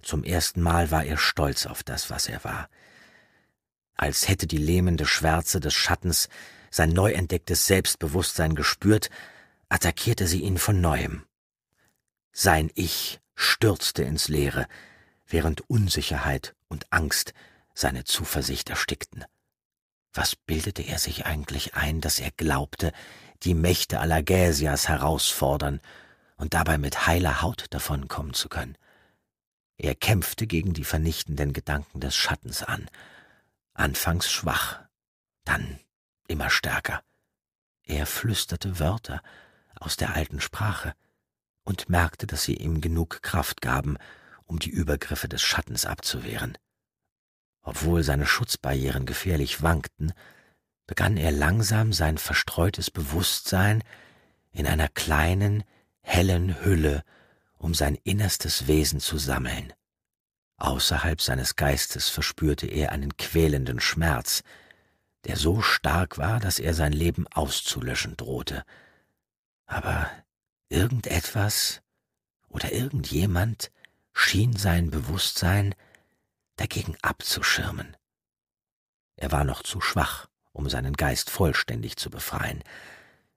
Zum ersten Mal war er stolz auf das, was er war. Als hätte die lähmende Schwärze des Schattens sein neu entdecktes Selbstbewusstsein gespürt, attackierte sie ihn von neuem. Sein Ich stürzte ins Leere, während Unsicherheit und Angst seine Zuversicht erstickten. Was bildete er sich eigentlich ein, dass er glaubte, die Mächte Alagäsias herausfordern und dabei mit heiler Haut davonkommen zu können? Er kämpfte gegen die vernichtenden Gedanken des Schattens an. Anfangs schwach, dann immer stärker. Er flüsterte Wörter aus der alten Sprache und merkte, dass sie ihm genug Kraft gaben, um die Übergriffe des Schattens abzuwehren. Obwohl seine Schutzbarrieren gefährlich wankten, begann er langsam sein verstreutes Bewusstsein in einer kleinen, hellen Hülle um sein innerstes Wesen zu sammeln. Außerhalb seines Geistes verspürte er einen quälenden Schmerz, der so stark war, dass er sein Leben auszulöschen drohte. Aber irgendetwas oder irgendjemand schien sein Bewusstsein dagegen abzuschirmen. Er war noch zu schwach, um seinen Geist vollständig zu befreien,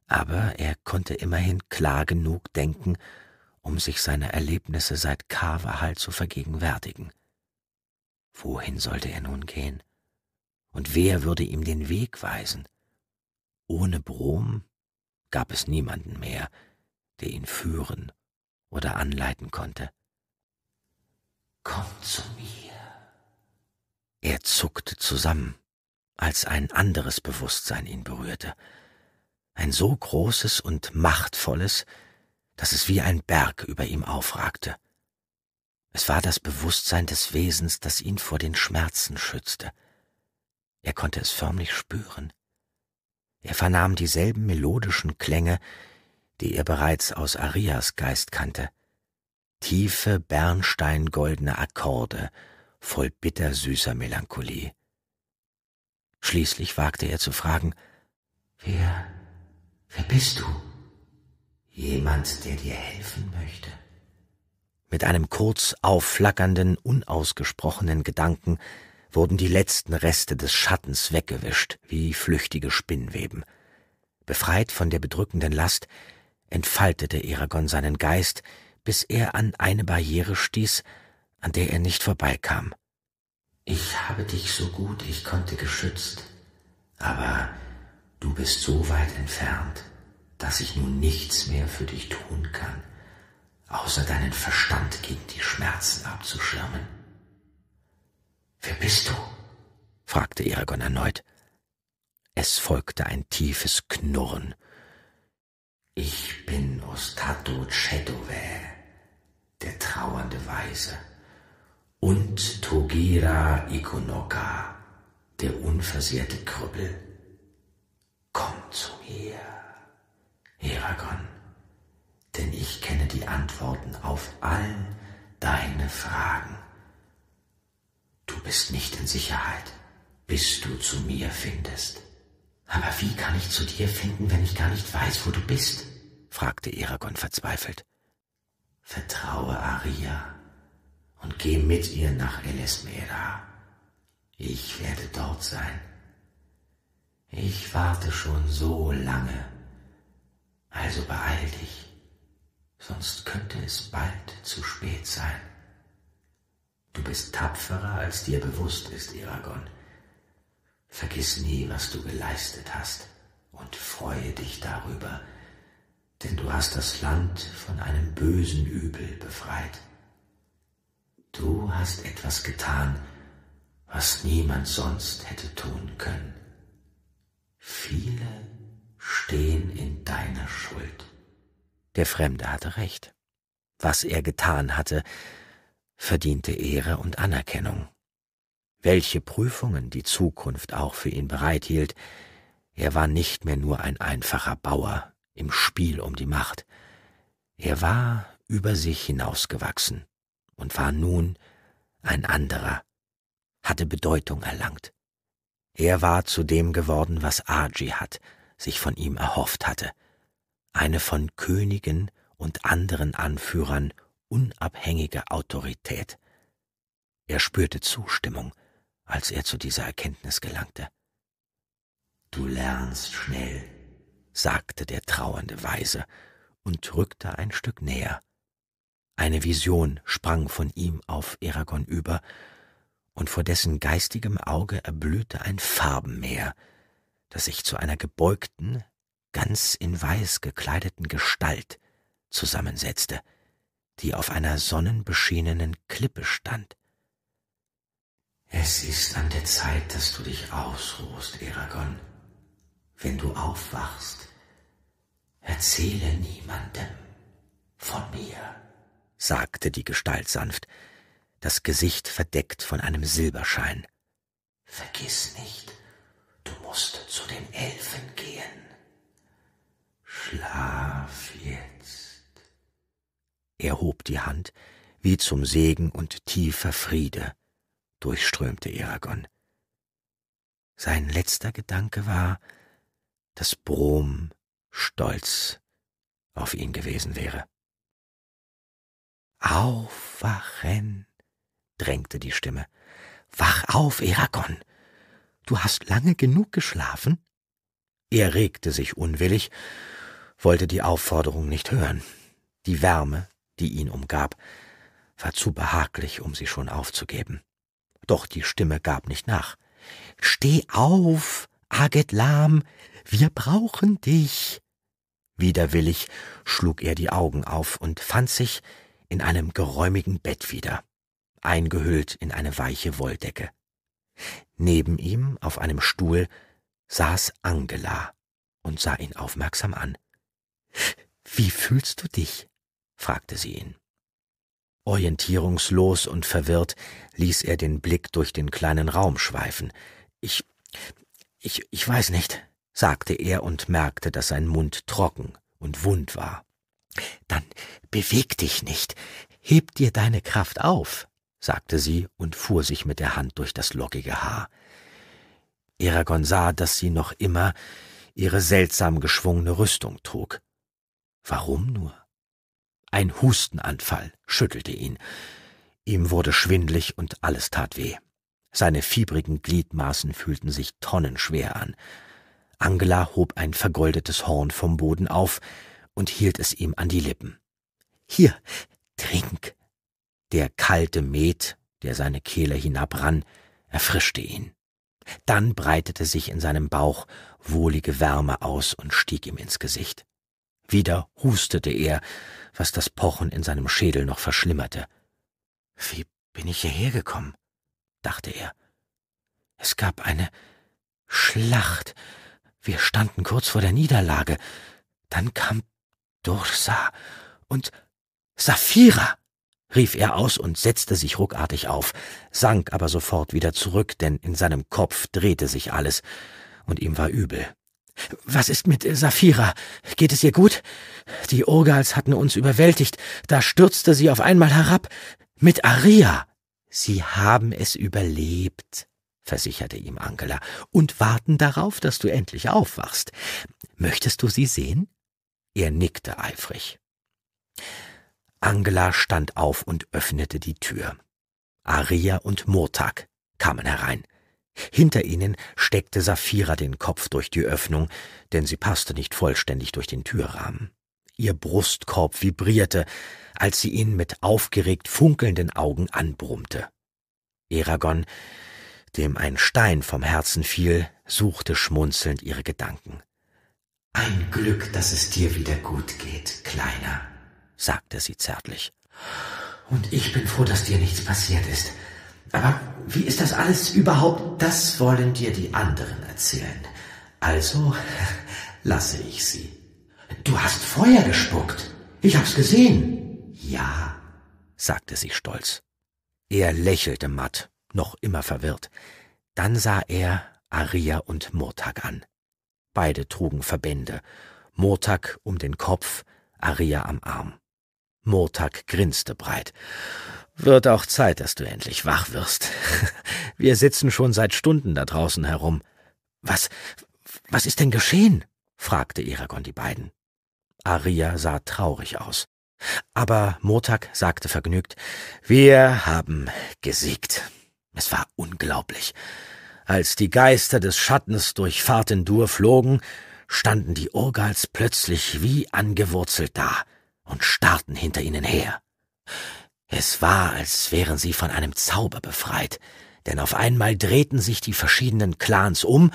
aber er konnte immerhin klar genug denken, um sich seine Erlebnisse seit Carvajal zu vergegenwärtigen. Wohin sollte er nun gehen? Und wer würde ihm den Weg weisen? Ohne Brom gab es niemanden mehr, der ihn führen oder anleiten konnte. Komm zu mir. Er zuckte zusammen, als ein anderes Bewusstsein ihn berührte, ein so großes und machtvolles, dass es wie ein Berg über ihm aufragte. Es war das Bewusstsein des Wesens, das ihn vor den Schmerzen schützte. Er konnte es förmlich spüren. Er vernahm dieselben melodischen Klänge, die er bereits aus Arias Geist kannte. Tiefe, bernsteingoldene Akkorde, voll bittersüßer Melancholie. Schließlich wagte er zu fragen, Wer, wer bist du? Jemand, der dir helfen möchte. Mit einem kurz aufflackernden, unausgesprochenen Gedanken wurden die letzten Reste des Schattens weggewischt, wie flüchtige Spinnweben. Befreit von der bedrückenden Last, entfaltete Eragon seinen Geist, bis er an eine Barriere stieß, an der er nicht vorbeikam. Ich habe dich so gut ich konnte geschützt, aber du bist so weit entfernt, dass ich nun nichts mehr für dich tun kann, außer deinen Verstand gegen die Schmerzen abzuschirmen. Wer bist du? fragte Eragon erneut. Es folgte ein tiefes Knurren. Ich bin Ostato Cedovae, der trauernde Weise und Togira Ikonoka, der unversehrte Krüppel. Komm zu mir, Heragon, denn ich kenne die Antworten auf all deine Fragen. Du bist nicht in Sicherheit, bis du zu mir findest. Aber wie kann ich zu dir finden, wenn ich gar nicht weiß, wo du bist? fragte Eragon verzweifelt. Vertraue Aria, und geh mit ihr nach El Esmera. Ich werde dort sein. Ich warte schon so lange. Also beeil dich, sonst könnte es bald zu spät sein. Du bist tapferer, als dir bewusst ist, Iragon. Vergiss nie, was du geleistet hast und freue dich darüber, denn du hast das Land von einem bösen Übel befreit. Du hast etwas getan, was niemand sonst hätte tun können. Viele stehen in deiner Schuld. Der Fremde hatte recht. Was er getan hatte, verdiente Ehre und Anerkennung. Welche Prüfungen die Zukunft auch für ihn bereithielt, er war nicht mehr nur ein einfacher Bauer im Spiel um die Macht, er war über sich hinausgewachsen und war nun ein anderer, hatte Bedeutung erlangt. Er war zu dem geworden, was Arji hat, sich von ihm erhofft hatte, eine von Königen und anderen Anführern unabhängige Autorität. Er spürte Zustimmung, als er zu dieser Erkenntnis gelangte. Du lernst schnell, sagte der trauernde Weise und rückte ein Stück näher. Eine Vision sprang von ihm auf Eragon über, und vor dessen geistigem Auge erblühte ein Farbenmeer, das sich zu einer gebeugten, ganz in Weiß gekleideten Gestalt zusammensetzte, die auf einer sonnenbeschienenen Klippe stand. Es ist an der Zeit, dass du dich ausruhst, Eragon. Wenn du aufwachst, erzähle niemandem von mir sagte die Gestalt sanft, das Gesicht verdeckt von einem Silberschein. Vergiss nicht, du musst zu den Elfen gehen. Schlaf jetzt. Er hob die Hand, wie zum Segen und tiefer Friede durchströmte Eragon. Sein letzter Gedanke war, dass Brom stolz auf ihn gewesen wäre. Aufwachen, drängte die Stimme. Wach auf, Eragon. Du hast lange genug geschlafen? Er regte sich unwillig, wollte die Aufforderung nicht hören. Die Wärme, die ihn umgab, war zu behaglich, um sie schon aufzugeben. Doch die Stimme gab nicht nach. Steh auf, Agetlam, wir brauchen dich. Widerwillig schlug er die Augen auf und fand sich in einem geräumigen Bett wieder, eingehüllt in eine weiche Wolldecke. Neben ihm, auf einem Stuhl, saß Angela und sah ihn aufmerksam an. Wie fühlst du dich? fragte sie ihn. Orientierungslos und verwirrt ließ er den Blick durch den kleinen Raum schweifen. Ich, ich, ich weiß nicht, sagte er und merkte, dass sein Mund trocken und wund war. Dann beweg dich nicht, heb dir deine Kraft auf, sagte sie und fuhr sich mit der Hand durch das lockige Haar. Eragon sah, dass sie noch immer ihre seltsam geschwungene Rüstung trug. Warum nur? Ein Hustenanfall schüttelte ihn. Ihm wurde schwindlig und alles tat weh. Seine fiebrigen Gliedmaßen fühlten sich tonnenschwer an. Angela hob ein vergoldetes Horn vom Boden auf, und hielt es ihm an die Lippen. Hier, trink. Der kalte Met, der seine Kehle hinabrann, erfrischte ihn. Dann breitete sich in seinem Bauch wohlige Wärme aus und stieg ihm ins Gesicht. Wieder hustete er, was das Pochen in seinem Schädel noch verschlimmerte. Wie bin ich hierher gekommen? dachte er. Es gab eine Schlacht. Wir standen kurz vor der Niederlage. Dann kam Dursa und Saphira! rief er aus und setzte sich ruckartig auf, sank aber sofort wieder zurück, denn in seinem Kopf drehte sich alles, und ihm war übel. Was ist mit Saphira? Geht es ihr gut? Die Urgals hatten uns überwältigt, da stürzte sie auf einmal herab. Mit Aria. Sie haben es überlebt, versicherte ihm Angela, und warten darauf, dass du endlich aufwachst. Möchtest du sie sehen? Er nickte eifrig. Angela stand auf und öffnete die Tür. Aria und Murtag kamen herein. Hinter ihnen steckte Saphira den Kopf durch die Öffnung, denn sie passte nicht vollständig durch den Türrahmen. Ihr Brustkorb vibrierte, als sie ihn mit aufgeregt funkelnden Augen anbrummte. Eragon, dem ein Stein vom Herzen fiel, suchte schmunzelnd ihre Gedanken. Ein Glück, dass es dir wieder gut geht, Kleiner, sagte sie zärtlich. Und ich bin froh, dass dir nichts passiert ist. Aber wie ist das alles überhaupt? Das wollen dir die anderen erzählen. Also lasse ich sie. Du hast Feuer gespuckt. Ich hab's gesehen. Ja, sagte sie stolz. Er lächelte matt, noch immer verwirrt. Dann sah er Aria und Murtag an. Beide trugen Verbände. Murtak um den Kopf, Aria am Arm. Murtak grinste breit. Wird auch Zeit, dass du endlich wach wirst. Wir sitzen schon seit Stunden da draußen herum. Was, was ist denn geschehen? fragte Eragon die beiden. Aria sah traurig aus. Aber Murtak sagte vergnügt, wir haben gesiegt. Es war unglaublich. Als die Geister des Schattens durch Fahrtendur flogen, standen die Urgals plötzlich wie angewurzelt da und starrten hinter ihnen her. Es war, als wären sie von einem Zauber befreit, denn auf einmal drehten sich die verschiedenen Clans um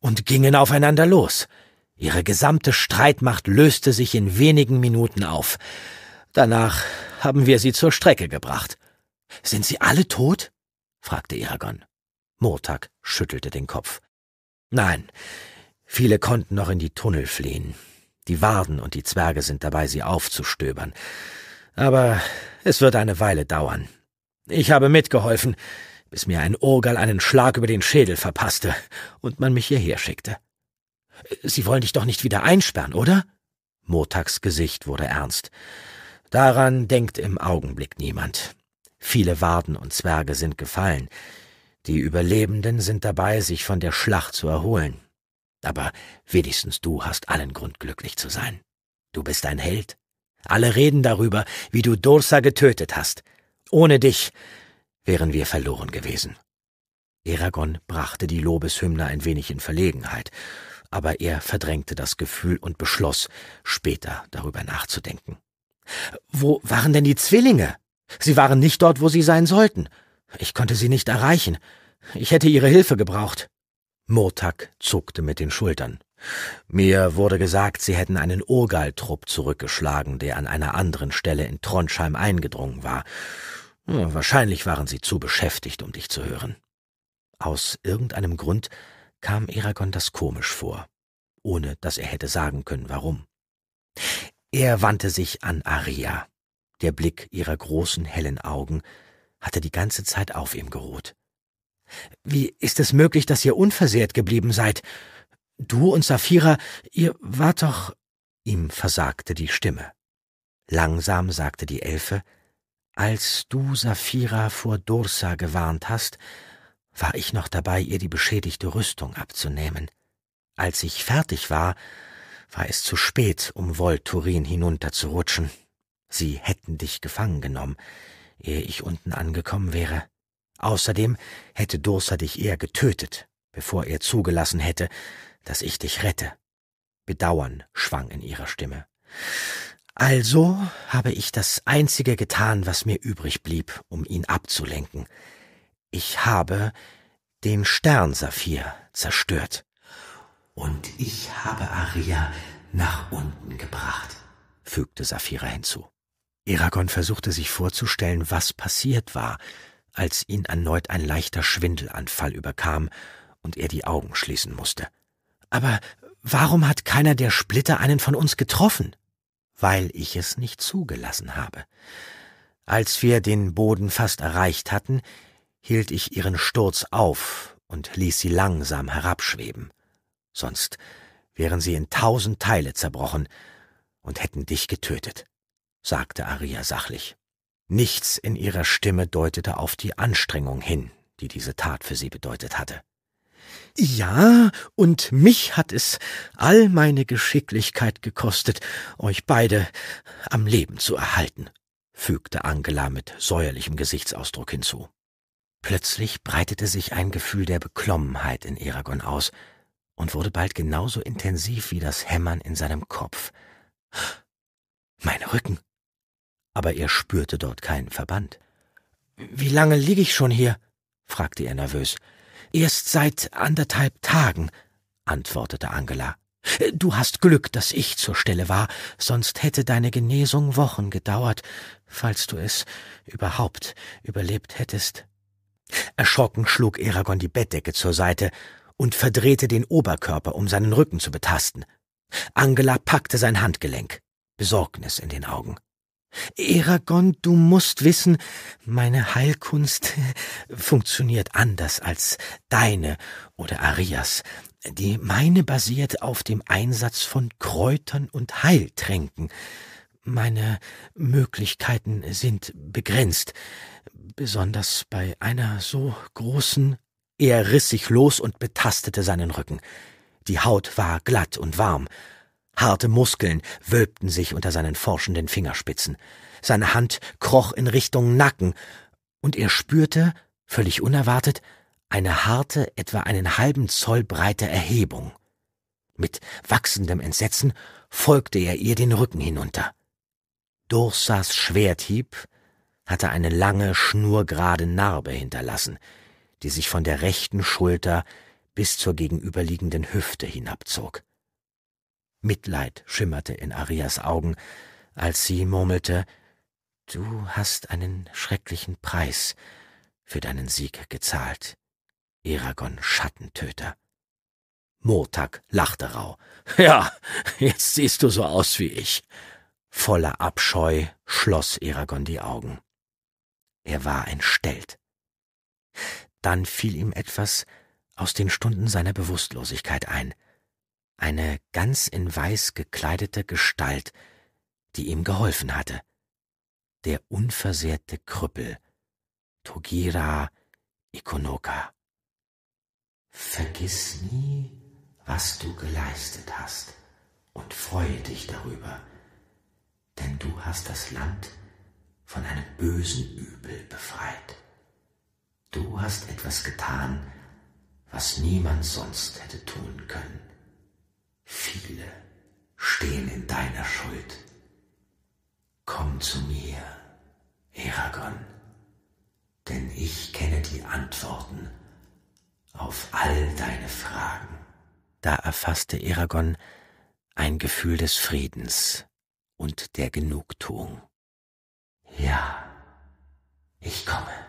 und gingen aufeinander los. Ihre gesamte Streitmacht löste sich in wenigen Minuten auf. Danach haben wir sie zur Strecke gebracht. Sind sie alle tot? fragte Eragon. Murtag schüttelte den Kopf. Nein, viele konnten noch in die Tunnel fliehen. Die Warden und die Zwerge sind dabei, sie aufzustöbern. Aber es wird eine Weile dauern. Ich habe mitgeholfen, bis mir ein Urgal einen Schlag über den Schädel verpasste und man mich hierher schickte. Sie wollen dich doch nicht wieder einsperren, oder? Murtags Gesicht wurde ernst. Daran denkt im Augenblick niemand. Viele Warden und Zwerge sind gefallen. Die Überlebenden sind dabei, sich von der Schlacht zu erholen. Aber wenigstens du hast allen Grund, glücklich zu sein. Du bist ein Held. Alle reden darüber, wie du Dursa getötet hast. Ohne dich wären wir verloren gewesen. Eragon brachte die Lobeshymne ein wenig in Verlegenheit, aber er verdrängte das Gefühl und beschloss, später darüber nachzudenken. Wo waren denn die Zwillinge? Sie waren nicht dort, wo sie sein sollten. Ich konnte sie nicht erreichen. Ich hätte ihre Hilfe gebraucht. Murtak zuckte mit den Schultern. Mir wurde gesagt, sie hätten einen Urgaltrupp zurückgeschlagen, der an einer anderen Stelle in Trondheim eingedrungen war. Hm, wahrscheinlich waren sie zu beschäftigt, um dich zu hören. Aus irgendeinem Grund kam Eragon das komisch vor, ohne dass er hätte sagen können, warum. Er wandte sich an Aria. Der Blick ihrer großen, hellen Augen hatte die ganze Zeit auf ihm geruht. Wie ist es möglich, dass ihr unversehrt geblieben seid? Du und Saphira, ihr wart doch. Ihm versagte die Stimme. Langsam sagte die Elfe, als du Saphira vor Dursa gewarnt hast, war ich noch dabei, ihr die beschädigte Rüstung abzunehmen. Als ich fertig war, war es zu spät, um Volturin hinunterzurutschen. Sie hätten dich gefangen genommen ehe ich unten angekommen wäre. Außerdem hätte Dursa dich eher getötet, bevor er zugelassen hätte, dass ich dich rette. Bedauern schwang in ihrer Stimme. Also habe ich das Einzige getan, was mir übrig blieb, um ihn abzulenken. Ich habe den Stern Saphir zerstört. Und ich habe Aria nach unten gebracht, fügte Saphira hinzu. Eragon versuchte sich vorzustellen, was passiert war, als ihn erneut ein leichter Schwindelanfall überkam und er die Augen schließen musste. Aber warum hat keiner der Splitter einen von uns getroffen? Weil ich es nicht zugelassen habe. Als wir den Boden fast erreicht hatten, hielt ich ihren Sturz auf und ließ sie langsam herabschweben. Sonst wären sie in tausend Teile zerbrochen und hätten dich getötet sagte Aria sachlich. Nichts in ihrer Stimme deutete auf die Anstrengung hin, die diese Tat für sie bedeutet hatte. Ja, und mich hat es all meine Geschicklichkeit gekostet, euch beide am Leben zu erhalten, fügte Angela mit säuerlichem Gesichtsausdruck hinzu. Plötzlich breitete sich ein Gefühl der Beklommenheit in Eragon aus und wurde bald genauso intensiv wie das Hämmern in seinem Kopf. Mein Rücken, aber er spürte dort keinen Verband. Wie lange liege ich schon hier? fragte er nervös. Erst seit anderthalb Tagen, antwortete Angela. Du hast Glück, dass ich zur Stelle war, sonst hätte deine Genesung Wochen gedauert, falls du es überhaupt überlebt hättest. Erschrocken schlug Eragon die Bettdecke zur Seite und verdrehte den Oberkörper, um seinen Rücken zu betasten. Angela packte sein Handgelenk, Besorgnis in den Augen. Eragon, du musst wissen, meine Heilkunst funktioniert anders als deine oder Arias. Die meine basiert auf dem Einsatz von Kräutern und Heiltränken. Meine Möglichkeiten sind begrenzt, besonders bei einer so großen. Er riss sich los und betastete seinen Rücken. Die Haut war glatt und warm, Harte Muskeln wölbten sich unter seinen forschenden Fingerspitzen. Seine Hand kroch in Richtung Nacken, und er spürte, völlig unerwartet, eine harte, etwa einen halben Zoll breite Erhebung. Mit wachsendem Entsetzen folgte er ihr den Rücken hinunter. Dursas Schwerthieb hatte eine lange, schnurgerade Narbe hinterlassen, die sich von der rechten Schulter bis zur gegenüberliegenden Hüfte hinabzog. Mitleid schimmerte in Arias Augen, als sie murmelte Du hast einen schrecklichen Preis für deinen Sieg gezahlt, Eragon Schattentöter. Motak lachte rau. Ja, jetzt siehst du so aus wie ich. Voller Abscheu schloss Eragon die Augen. Er war entstellt. Dann fiel ihm etwas aus den Stunden seiner Bewusstlosigkeit ein – eine ganz in weiß gekleidete Gestalt, die ihm geholfen hatte. Der unversehrte Krüppel, Togira Ikonoka. Vergiss nie, was du geleistet hast, und freue dich darüber, denn du hast das Land von einem bösen Übel befreit. Du hast etwas getan, was niemand sonst hätte tun können. Viele stehen in deiner Schuld. Komm zu mir, Eragon, denn ich kenne die Antworten auf all deine Fragen. Da erfasste Eragon ein Gefühl des Friedens und der Genugtuung. Ja, ich komme.